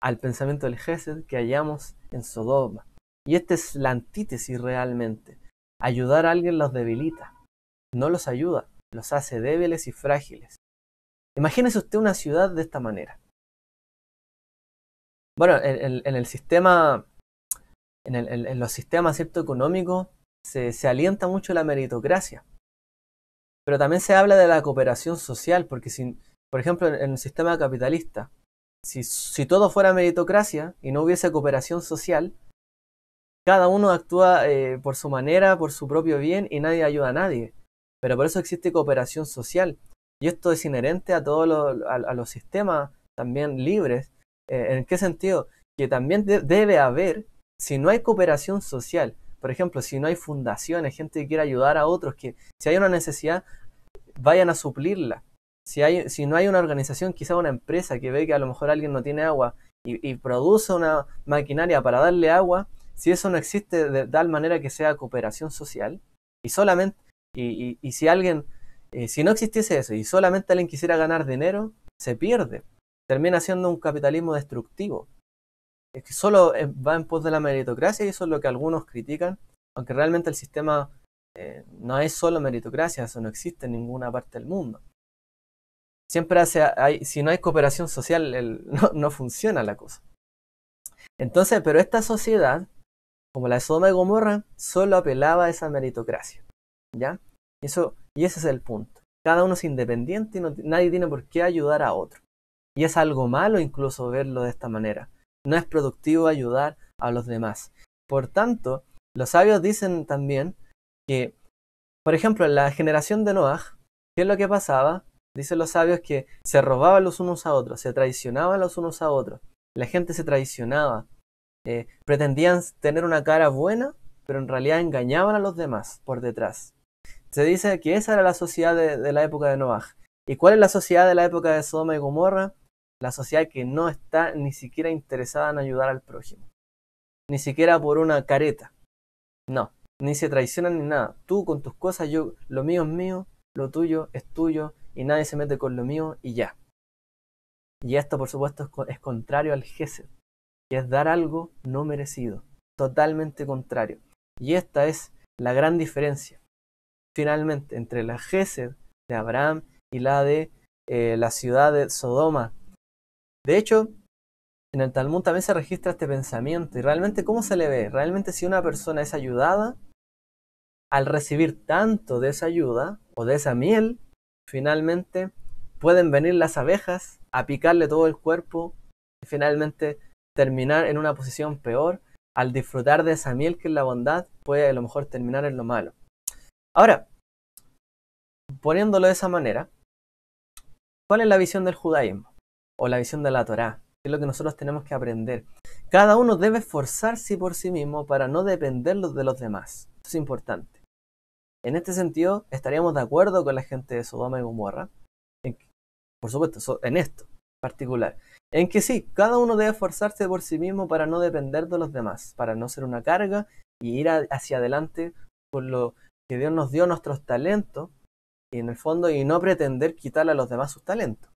al pensamiento del Gesed que hallamos en Sodoma. Y esta es la antítesis realmente. Ayudar a alguien los debilita, no los ayuda, los hace débiles y frágiles. Imagínese usted una ciudad de esta manera. Bueno, en, el sistema, en, los sistemas ¿cierto? económicos, se, alienta mucho la meritocracia. Pero también se habla de la cooperación social, porque si, por ejemplo, en, el sistema capitalista, si, todo fuera meritocracia y no hubiese cooperación social, cada uno actúa eh, por su manera, por su propio bien y nadie ayuda a nadie. Pero por eso existe cooperación social. Y esto es inherente a todos los sistemas también libres. Eh, ¿En qué sentido? Que también debe haber, si no hay cooperación social por ejemplo, si no hay fundaciones, gente que quiera ayudar a otros, que si hay una necesidad, vayan a suplirla. Si, hay, si no hay una organización, quizá una empresa que ve que a lo mejor alguien no tiene agua y, produce una maquinaria para darle agua, si eso no existe de tal manera que sea cooperación social, y solamente, y, y, si alguien, eh, si no existiese eso y solamente alguien quisiera ganar dinero, se pierde. Termina siendo un capitalismo destructivo es que solo eh, va en pos de la meritocracia y eso es lo que algunos critican, aunque realmente el sistema eh, no es solo meritocracia, eso no existe en ninguna parte del mundo. Siempre hace, si no hay cooperación social, no, funciona la cosa. Entonces, pero esta sociedad, como la de Sodoma y Gomorra, solo apelaba a esa meritocracia. ¿Ya? Y, eso, y ese es el punto. Cada uno es independiente y nadie tiene por qué ayudar a otro. Y es algo malo incluso verlo de esta manera no es productivo ayudar a los demás. Por tanto, los sabios dicen también que, por ejemplo, en la generación de Noah, ¿qué es lo que pasaba? Dicen los sabios que se robaban los unos a otros, se traicionaban los unos a otros, la gente se traicionaba, eh, pretendían tener una cara buena, pero en realidad engañaban a los demás por detrás. Se dice que esa era la sociedad de, la época de Noah. ¿Y cuál es la sociedad de la época de Sodoma y Gomorra? la sociedad que no está ni siquiera interesada en ayudar al prójimo, ni siquiera por una careta. No, ni se traicionan ni nada. Tú con tus cosas, yo, lo mío es mío, lo tuyo es tuyo y nadie se mete con lo mío y ya. Y esto, por supuesto, es, contrario al Gesed, que es dar algo no merecido, totalmente contrario. Y esta es la gran diferencia, finalmente, entre la Gesed de Abraham y la de eh, la ciudad de Sodoma de hecho, en el Talmud también se registra este pensamiento. ¿Y realmente cómo se le ve? Realmente si una persona es ayudada, al recibir tanto de esa ayuda o de esa miel, finalmente pueden venir las abejas a picarle todo el cuerpo y finalmente terminar en una posición peor. Al disfrutar de esa miel que es la bondad, puede a lo mejor terminar en lo malo. Ahora, poniéndolo de esa manera, ¿cuál es la visión del judaísmo? o la visión de la Torá, que es lo que nosotros tenemos que aprender. Cada uno debe esforzarse por sí mismo para no depender de los demás. Esto es importante. En este sentido, estaríamos de acuerdo con la gente de Sodoma y Gomorra, por supuesto, en esto particular, en que sí, cada uno debe esforzarse por sí mismo para no depender de los demás, para no ser una carga y ir hacia adelante con lo que Dios nos dio nuestros talentos y en el fondo y no pretender quitarle a los demás sus talentos.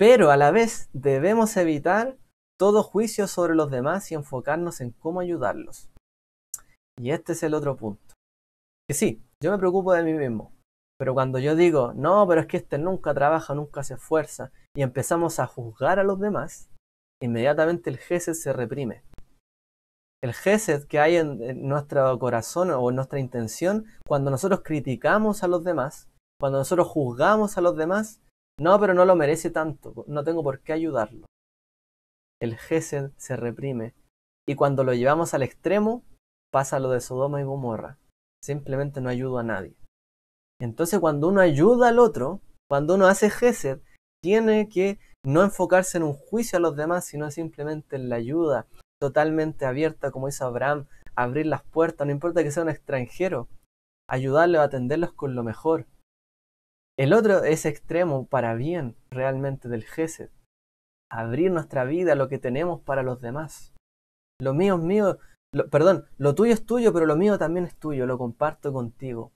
Pero a la vez debemos evitar todo juicio sobre los demás y enfocarnos en cómo ayudarlos. Y este es el otro punto. Que sí, yo me preocupo de mí mismo, pero cuando yo digo, no, pero es que este nunca trabaja, nunca se esfuerza, y empezamos a juzgar a los demás, inmediatamente el Gesed se reprime. El Gesed que hay en, nuestro corazón o en nuestra intención, cuando nosotros criticamos a los demás, cuando nosotros juzgamos a los demás, no, pero no lo merece tanto, no tengo por qué ayudarlo. El Gesed se reprime, y cuando lo llevamos al extremo, pasa lo de Sodoma y Gomorra. Simplemente no ayudo a nadie. Entonces, cuando uno ayuda al otro, cuando uno hace Gesed, tiene que no enfocarse en un juicio a los demás, sino simplemente en la ayuda totalmente abierta, como hizo Abraham, abrir las puertas, no importa que sea un extranjero, ayudarle o atenderlos con lo mejor, el otro es extremo para bien realmente del Gesed. Abrir nuestra vida a lo que tenemos para los demás. Lo mío es mío, perdón, lo tuyo es tuyo, pero lo mío también es tuyo, lo comparto contigo.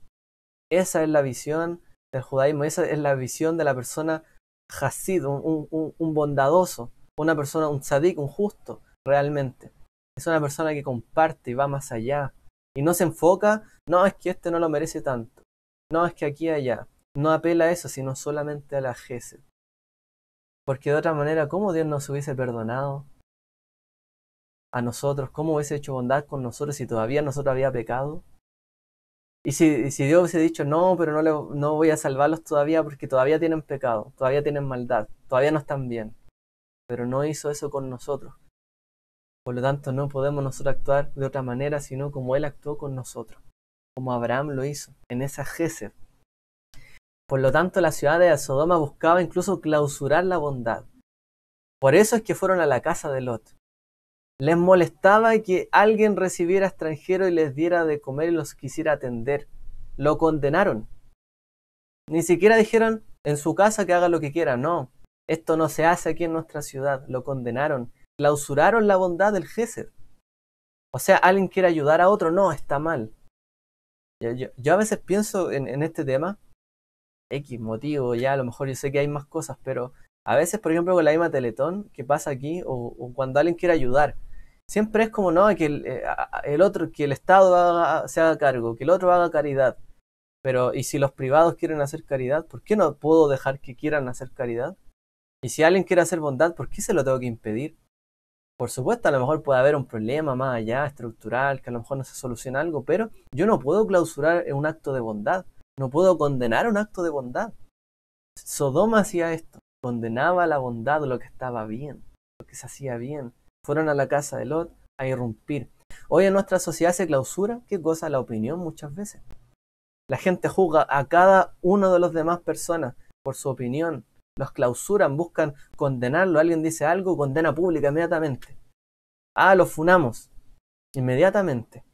Esa es la visión del judaísmo, esa es la visión de la persona Hasid, un, bondadoso, una persona, un tzadik, un justo, realmente. Es una persona que comparte y va más allá. Y no se enfoca, no es que este no lo merece tanto, no es que aquí y allá no apela a eso, sino solamente a la Gesed. Porque de otra manera, ¿cómo Dios nos hubiese perdonado a nosotros? ¿Cómo hubiese hecho bondad con nosotros si todavía nosotros había pecado? Y si, si Dios hubiese dicho, no, pero no, no voy a salvarlos todavía porque todavía tienen pecado, todavía tienen maldad, todavía no están bien. Pero no hizo eso con nosotros. Por lo tanto, no podemos nosotros actuar de otra manera, sino como Él actuó con nosotros, como Abraham lo hizo, en esa Gesed por lo tanto, la ciudad de Sodoma buscaba incluso clausurar la bondad. Por eso es que fueron a la casa de Lot. Les molestaba que alguien recibiera extranjero y les diera de comer y los quisiera atender. Lo condenaron. Ni siquiera dijeron en su casa que haga lo que quiera, no. Esto no se hace aquí en nuestra ciudad. Lo condenaron. Clausuraron la bondad del Géser. O sea, alguien quiere ayudar a otro, no, está mal. Yo, a veces pienso en este tema X motivo, ya a lo mejor yo sé que hay más cosas, pero a veces, por ejemplo, con la misma Teletón que pasa aquí, o, cuando alguien quiere ayudar, siempre es como, no, que el, eh, otro, que el Estado se haga cargo, que el otro haga caridad. Pero, ¿y si los privados quieren hacer caridad? ¿Por qué no puedo dejar que quieran hacer caridad? Y si alguien quiere hacer bondad, ¿por qué se lo tengo que impedir? Por supuesto, a lo mejor puede haber un problema más allá, estructural, que a lo mejor no se soluciona algo, pero yo no puedo clausurar un acto de bondad. No puedo condenar un acto de bondad. Sodoma hacía esto, condenaba la bondad, lo que estaba bien, lo que se hacía bien. Fueron a la casa de Lot a irrumpir. Hoy en nuestra sociedad se clausura, qué cosa la opinión muchas veces. La gente juzga a cada uno de los demás personas por su opinión. Los clausuran, buscan condenarlo. Alguien dice algo, condena pública inmediatamente. Ah, lo funamos. Inmediatamente.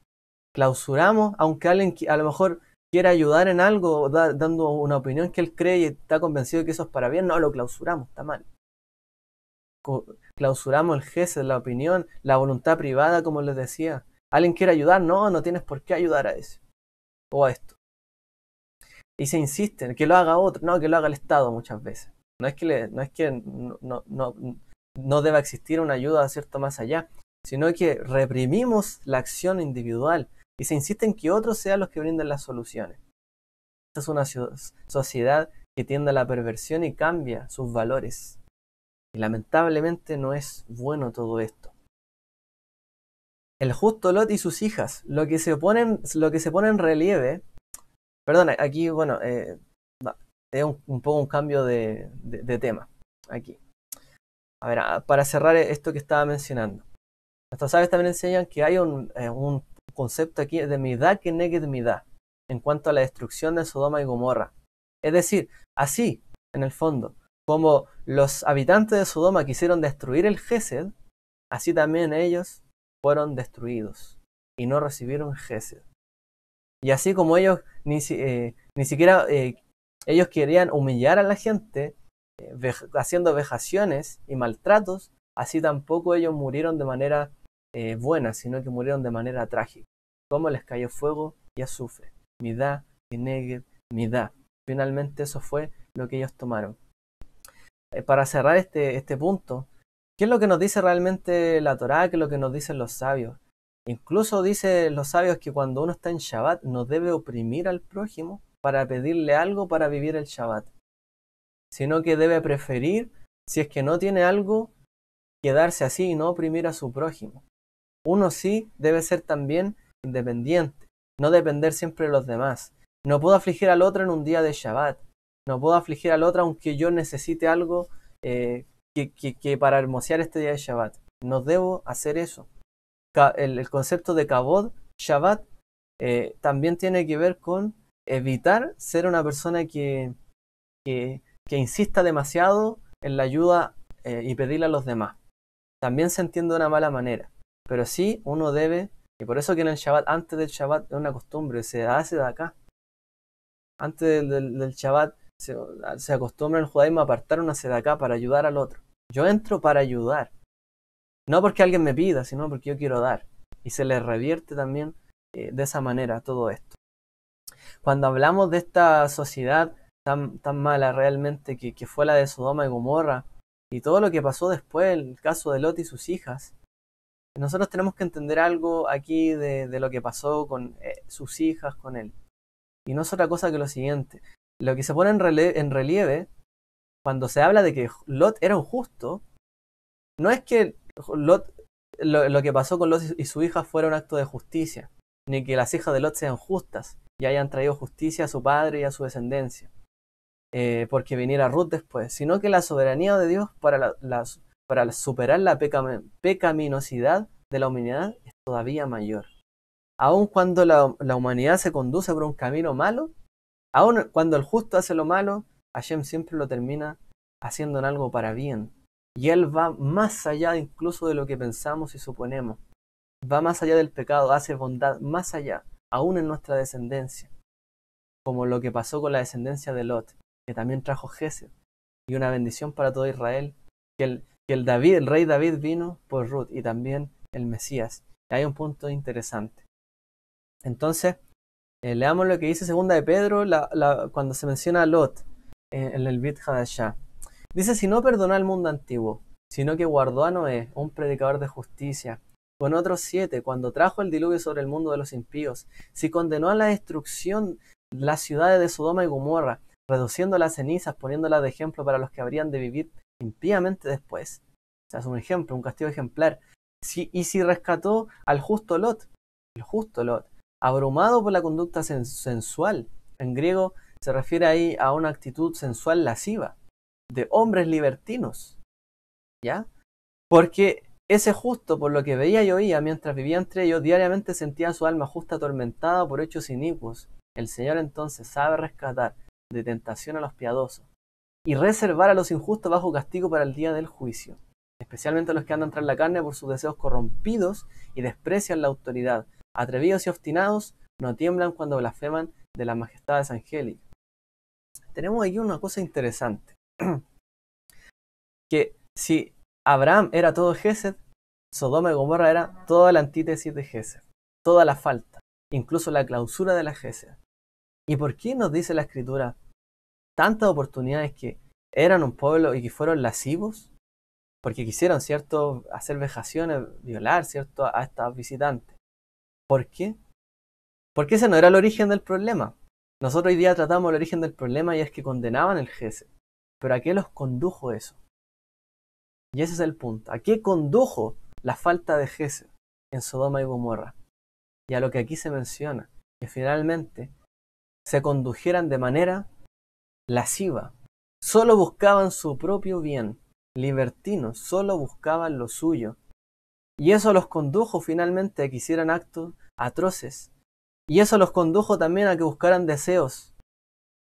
Clausuramos, aunque alguien a lo mejor quiere ayudar en algo, dando una opinión que él cree y está convencido de que eso es para bien, no, lo clausuramos, está mal. clausuramos el jefe, de la opinión, la voluntad privada, como les decía. ¿Alguien quiere ayudar? No, no tienes por qué ayudar a eso o a esto. Y se insiste en que lo haga otro, no, que lo haga el Estado muchas veces. No es que, le, no, es que no, no, deba existir una ayuda, ¿cierto?, más allá, sino que reprimimos la acción individual, y se insiste en que otros sean los que brinden las soluciones. Esta es una sociedad que tiende a la perversión y cambia sus valores. Y lamentablemente no es bueno todo esto. El justo Lot y sus hijas, lo que se pone, lo que se pone en relieve, perdón, aquí, bueno, eh, es un, poco un cambio de, tema aquí. A ver, ah, para cerrar esto que estaba mencionando. Nuestras aves también enseñan que hay un, eh, concepto aquí de midá que mi midá en cuanto a la destrucción de Sodoma y Gomorra. Es decir, así, en el fondo, como los habitantes de Sodoma quisieron destruir el Gesed, así también ellos fueron destruidos y no recibieron Gesed. Y así como ellos ni, eh, ni siquiera eh, ellos querían humillar a la gente, eh, haciendo vejaciones y maltratos, así tampoco ellos murieron de manera eh, sino que murieron de manera trágica. Como les cayó fuego y azufre. Midá y Neged, Midá. Finalmente eso fue lo que ellos tomaron. Eh, para cerrar este, este, punto, ¿qué es lo que nos dice realmente la Torá? ¿Qué es lo que nos dicen los sabios? Incluso dicen los sabios que cuando uno está en Shabbat no debe oprimir al prójimo para pedirle algo para vivir el Shabbat, sino que debe preferir, si es que no tiene algo, quedarse así y no oprimir a su prójimo. Uno sí debe ser también independiente, no depender siempre de los demás. No puedo afligir al otro en un día de Shabbat. No puedo afligir al otro aunque yo necesite algo eh, que, para hermosear este día de Shabbat. No debo hacer eso. El, concepto de Kabod, Shabbat, eh, también tiene que ver con evitar ser una persona que, que, insista demasiado en la ayuda eh, y pedirle a los demás. También se entiende de una mala manera. Pero sí uno debe, y por eso que en el Shabbat, antes del Shabbat, es una costumbre, se hace de acá. Antes del, del, Shabbat se, acostumbra el judaísmo a apartar una acá para ayudar al otro. Yo entro para ayudar. No porque alguien me pida, sino porque yo quiero dar. Y se le revierte también eh, de esa manera todo esto. Cuando hablamos de esta sociedad tan, tan mala realmente que, que fue la de Sodoma y Gomorra, y todo lo que pasó después, el caso de Lot y sus hijas, nosotros tenemos que entender algo aquí de, lo que pasó con eh, sus hijas, con él. Y no es otra cosa que lo siguiente. Lo que se pone en, relieve cuando se habla de que Lot era un justo, no es que Lot, lo, que pasó con Lot y su hija fuera un acto de justicia, ni que las hijas de Lot sean justas y hayan traído justicia a su padre y a su descendencia, eh, porque viniera Ruth después, sino que la soberanía de Dios para las, para superar la pecaminosidad de la humanidad es todavía mayor. Aun cuando la, humanidad se conduce por un camino malo, aun cuando el justo hace lo malo, Hashem siempre lo termina haciendo en algo para bien. Y Él va más allá incluso de lo que pensamos y suponemos. Va más allá del pecado, hace bondad más allá, aún en nuestra descendencia. Como lo que pasó con la descendencia de Lot, que también trajo Gesed, y una bendición para todo Israel, que el, el David, el rey David vino por Ruth y también el Mesías. Hay un punto interesante. Entonces, eh, leamos lo que dice segunda de Pedro cuando se menciona a Lot eh, en el Bit Dice, si no perdonó al mundo antiguo, sino que guardó a Noé, un predicador de justicia, con otros siete, cuando trajo el diluvio sobre el mundo de los impíos, si condenó a la destrucción las ciudades de Sodoma y Gomorra, reduciendo las cenizas, poniéndolas de ejemplo para los que habrían de vivir impíamente después. O sea, es un ejemplo, un castigo ejemplar. y si rescató al justo Lot, el justo Lot, abrumado por la conducta sensual. En griego se refiere ahí a una actitud sensual lasciva, de hombres libertinos. ¿Ya? Porque ese justo, por lo que veía y oía mientras vivía entre ellos, diariamente sentía su alma justa atormentada por hechos inicuos. El Señor entonces sabe rescatar de tentación a los piadosos y reservar a los injustos bajo castigo para el día del juicio, especialmente los que andan tras la carne por sus deseos corrompidos y desprecian la autoridad, atrevidos y obstinados, no tiemblan cuando blasfeman de las majestades angélicas. Tenemos aquí una cosa interesante, que si Abraham era todo Gesed, Sodoma y Gomorra era toda la antítesis de Gesed, toda la falta, incluso la clausura de la Gesed. ¿Y por qué nos dice la escritura tantas oportunidades que eran un pueblo y que fueron lascivos, porque quisieron, ¿cierto?, hacer vejaciones, violar, ¿cierto?, a estas visitantes. ¿Por qué? Porque ese no era el origen del problema. Nosotros hoy día tratamos el origen del problema y es que condenaban el jefe. Pero ¿a qué los condujo eso? Y ese es el punto. ¿A qué condujo la falta de jefe en Sodoma y Gomorra? Y a lo que aquí se menciona, que finalmente se condujeran de manera lasciva. Solo buscaban su propio bien, libertinos, solo buscaban lo suyo. Y eso los condujo finalmente a que hicieran actos atroces. Y eso los condujo también a que buscaran deseos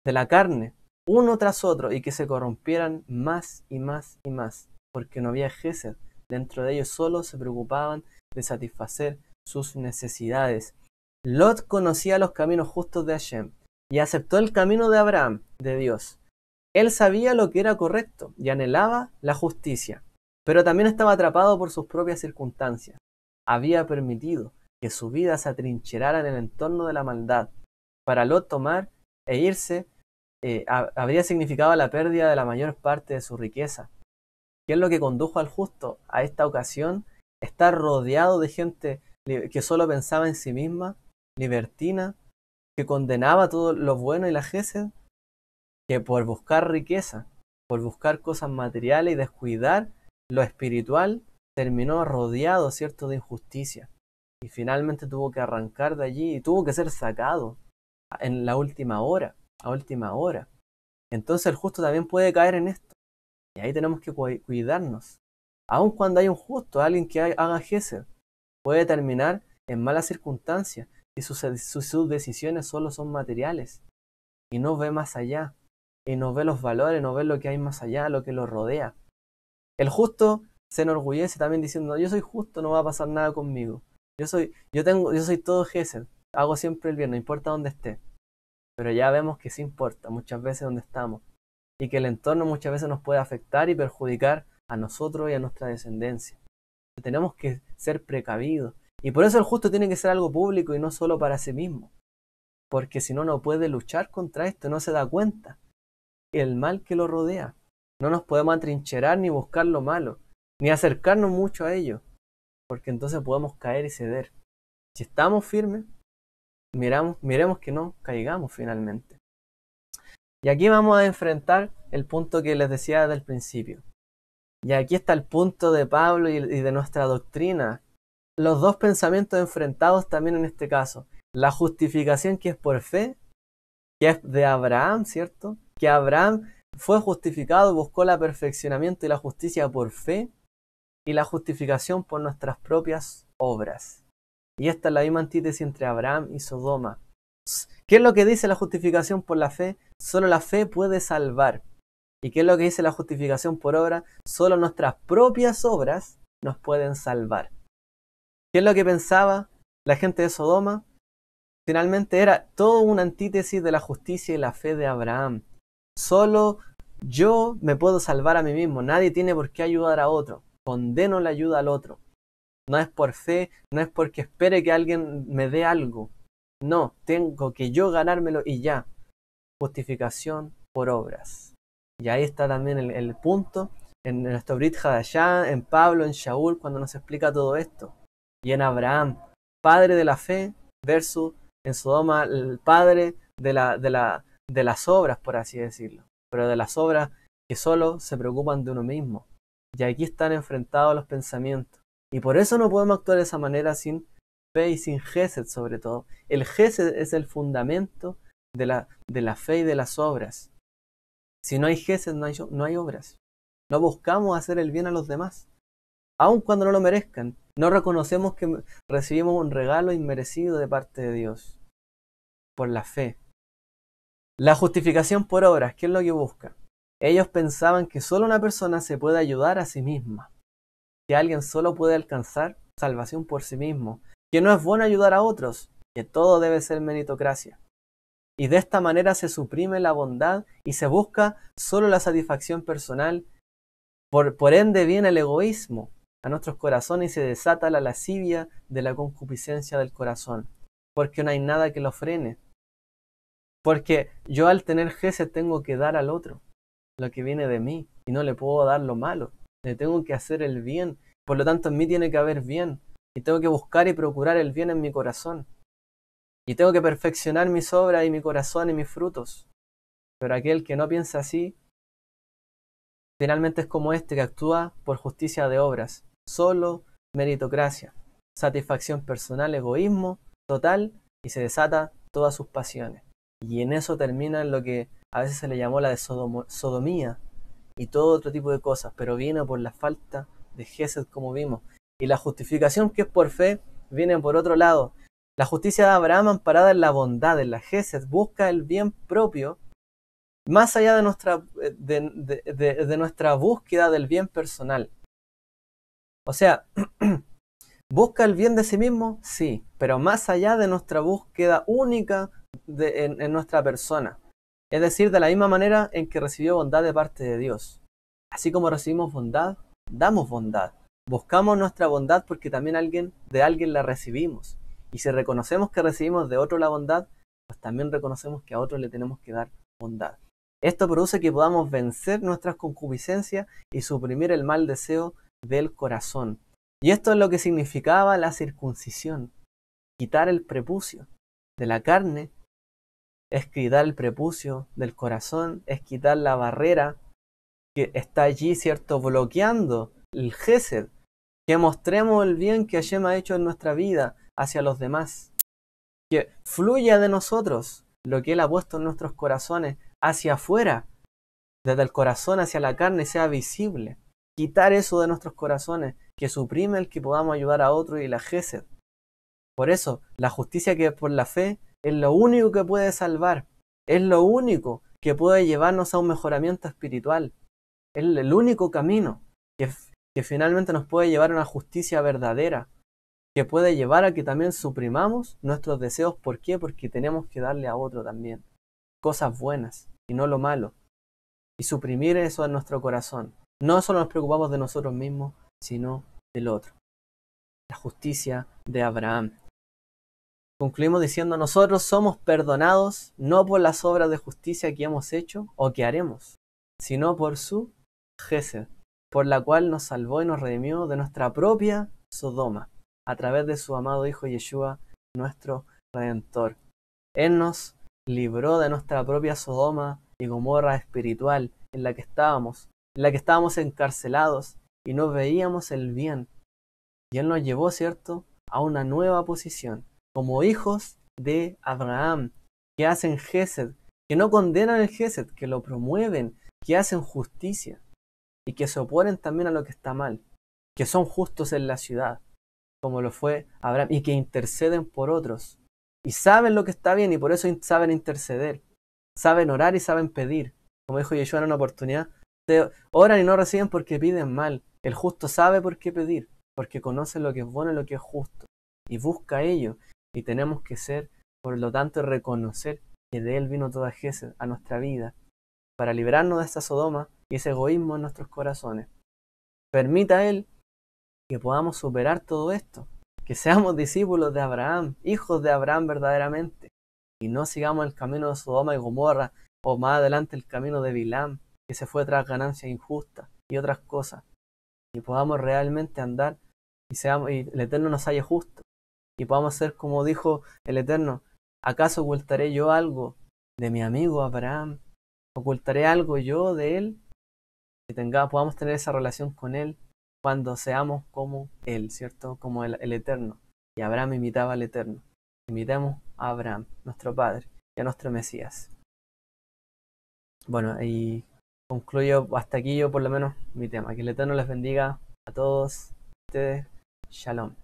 de la carne, uno tras otro, y que se corrompieran más y más y más, porque no había Gesed. Dentro de ellos solo se preocupaban de satisfacer sus necesidades. Lot conocía los caminos justos de Hashem, y aceptó el camino de Abraham, de Dios. Él sabía lo que era correcto y anhelaba la justicia, pero también estaba atrapado por sus propias circunstancias. Había permitido que su vida se atrincherara en el entorno de la maldad. Para Lot tomar e irse eh, habría significado la pérdida de la mayor parte de su riqueza. ¿Qué es lo que condujo al justo a esta ocasión? Estar rodeado de gente que solo pensaba en sí misma, libertina, que condenaba todo lo bueno y la gesed, que por buscar riqueza, por buscar cosas materiales y descuidar lo espiritual, terminó rodeado, ¿cierto?, de injusticia. Y finalmente tuvo que arrancar de allí y tuvo que ser sacado en la última hora, a última hora. Entonces el justo también puede caer en esto. Y ahí tenemos que cuidarnos. Aun cuando hay un justo, alguien que haga gesed, puede terminar en malas circunstancias, y sus, sus, decisiones solo son materiales y no ve más allá y no ve los valores, no ve lo que hay más allá, lo que lo rodea. El justo se enorgullece también diciendo, yo soy justo, no va a pasar nada conmigo. Yo soy, yo tengo, yo soy todo Gesed, hago siempre el bien, no importa dónde esté. Pero ya vemos que sí importa muchas veces dónde estamos. Y que el entorno muchas veces nos puede afectar y perjudicar a nosotros y a nuestra descendencia. Tenemos que ser precavidos y por eso el justo tiene que ser algo público y no solo para sí mismo. Porque si no, no puede luchar contra esto, no se da cuenta. El mal que lo rodea. No nos podemos atrincherar ni buscar lo malo, ni acercarnos mucho a ello. Porque entonces podemos caer y ceder. Si estamos firmes, miramos, miremos que no caigamos finalmente. Y aquí vamos a enfrentar el punto que les decía desde el principio. Y aquí está el punto de Pablo y de nuestra doctrina, los dos pensamientos enfrentados también en este caso. La justificación que es por fe, que es de Abraham, ¿cierto? Que Abraham fue justificado, buscó el perfeccionamiento y la justicia por fe y la justificación por nuestras propias obras. Y esta es la misma antítesis entre Abraham y Sodoma. ¿Qué es lo que dice la justificación por la fe? Solo la fe puede salvar. ¿Y qué es lo que dice la justificación por obra? Solo nuestras propias obras nos pueden salvar. ¿Qué es lo que pensaba la gente de Sodoma? Finalmente era todo una antítesis de la justicia y la fe de Abraham. Solo yo me puedo salvar a mí mismo, nadie tiene por qué ayudar a otro. Condeno la ayuda al otro. No es por fe, no es porque espere que alguien me dé algo. No, tengo que yo ganármelo y ya. Justificación por obras. Y ahí está también el, punto en nuestro Brit allá, en Pablo, en Shaul, cuando nos explica todo esto y en Abraham, padre de la fe, versus en Sodoma, el padre de, las obras, por así decirlo, pero de las obras que solo se preocupan de uno mismo. Y aquí están enfrentados los pensamientos. Y por eso no podemos actuar de esa manera sin fe y sin gesed sobre todo. El gesed es el fundamento de la, de la fe y de las obras. Si no hay gesed, no hay, no hay obras. No buscamos hacer el bien a los demás aun cuando no lo merezcan. No reconocemos que recibimos un regalo inmerecido de parte de Dios por la fe. La justificación por obras, ¿qué es lo que busca? Ellos pensaban que solo una persona se puede ayudar a sí misma, que alguien solo puede alcanzar salvación por sí mismo, que no es bueno ayudar a otros, que todo debe ser meritocracia. Y de esta manera se suprime la bondad y se busca solo la satisfacción personal. Por, por ende viene el egoísmo, nuestros corazones y se desata la lascivia de la concupiscencia del corazón, porque no hay nada que lo frene. Porque yo al tener jefe tengo que dar al otro lo que viene de mí y no le puedo dar lo malo, le tengo que hacer el bien, por lo tanto en mí tiene que haber bien y tengo que buscar y procurar el bien en mi corazón. Y tengo que perfeccionar mis obras y mi corazón y mis frutos. Pero aquel que no piensa así, finalmente es como este que actúa por justicia de obras, solo, meritocracia, satisfacción personal, egoísmo total y se desata todas sus pasiones. Y en eso termina lo que a veces se le llamó la de sodomía y todo otro tipo de cosas, pero viene por la falta de Gesed como vimos. Y la justificación que es por fe viene por otro lado. La justicia de Abraham amparada en la bondad, en la Gesed, busca el bien propio más allá de nuestra, eh, de, de, nuestra búsqueda del bien personal. O sea, ¿busca el bien de sí mismo? Sí, pero más allá de nuestra búsqueda única en, en nuestra persona. Es decir, de la misma manera en que recibió bondad de parte de Dios. Así como recibimos bondad, damos bondad. Buscamos nuestra bondad porque también alguien, de alguien la recibimos. Y si reconocemos que recibimos de otro la bondad, pues también reconocemos que a otro le tenemos que dar bondad. Esto produce que podamos vencer nuestras concupiscencias y suprimir el mal deseo del corazón. Y esto es lo que significaba la circuncisión, quitar el prepucio de la carne, es quitar el prepucio del corazón, es quitar la barrera que está allí, ¿cierto?, bloqueando el gesed, que mostremos el bien que Hashem ha hecho en nuestra vida hacia los demás, que fluya de nosotros lo que Él ha puesto en nuestros corazones hacia afuera, desde el corazón hacia la carne, sea visible quitar eso de nuestros corazones, que suprime el que podamos ayudar a otro y la gesed. Por eso, la justicia que es por la fe es lo único que puede salvar, es lo único que puede llevarnos a un mejoramiento espiritual, es el único camino que, que finalmente nos puede llevar a una justicia verdadera, que puede llevar a que también suprimamos nuestros deseos. ¿Por qué? Porque tenemos que darle a otro también cosas buenas y no lo malo. Y suprimir eso en nuestro corazón. No solo nos preocupamos de nosotros mismos, sino del otro. La justicia de Abraham. Concluimos diciendo, nosotros somos perdonados no por las obras de justicia que hemos hecho o que haremos, sino por su Gesed, por la cual nos salvó y nos redimió de nuestra propia Sodoma, a través de su amado Hijo Yeshua, nuestro Redentor. Él nos libró de nuestra propia Sodoma y Gomorra espiritual en la que estábamos la que estábamos encarcelados y no veíamos el bien. Y Él nos llevó, ¿cierto?, a una nueva posición, como hijos de Abraham, que hacen Gesed, que no condenan el Gesed, que lo promueven, que hacen justicia y que se oponen también a lo que está mal, que son justos en la ciudad, como lo fue Abraham, y que interceden por otros, y saben lo que está bien y por eso saben interceder, saben orar y saben pedir. Como dijo Yeshua en una oportunidad, oran y no reciben porque piden mal. El justo sabe por qué pedir, porque conoce lo que es bueno y lo que es justo, y busca ello. Y tenemos que ser, por lo tanto, reconocer que de Él vino toda Jesús a nuestra vida, para librarnos de esta Sodoma y ese egoísmo en nuestros corazones. Permita Él que podamos superar todo esto, que seamos discípulos de Abraham, hijos de Abraham verdaderamente, y no sigamos el camino de Sodoma y Gomorra, o más adelante el camino de Bilam, que se fue tras ganancias injustas y otras cosas, y podamos realmente andar y, seamos, y el Eterno nos halle justo, y podamos ser como dijo el Eterno, ¿acaso ocultaré yo algo de mi amigo Abraham? ¿Ocultaré algo yo de él? Que podamos tener esa relación con él cuando seamos como él, ¿cierto? Como el, Eterno. Y Abraham imitaba al Eterno. Imitemos a Abraham, nuestro Padre, y a nuestro Mesías. Bueno, y concluyo hasta aquí yo por lo menos mi tema. Que el Eterno les bendiga a todos ustedes. Shalom.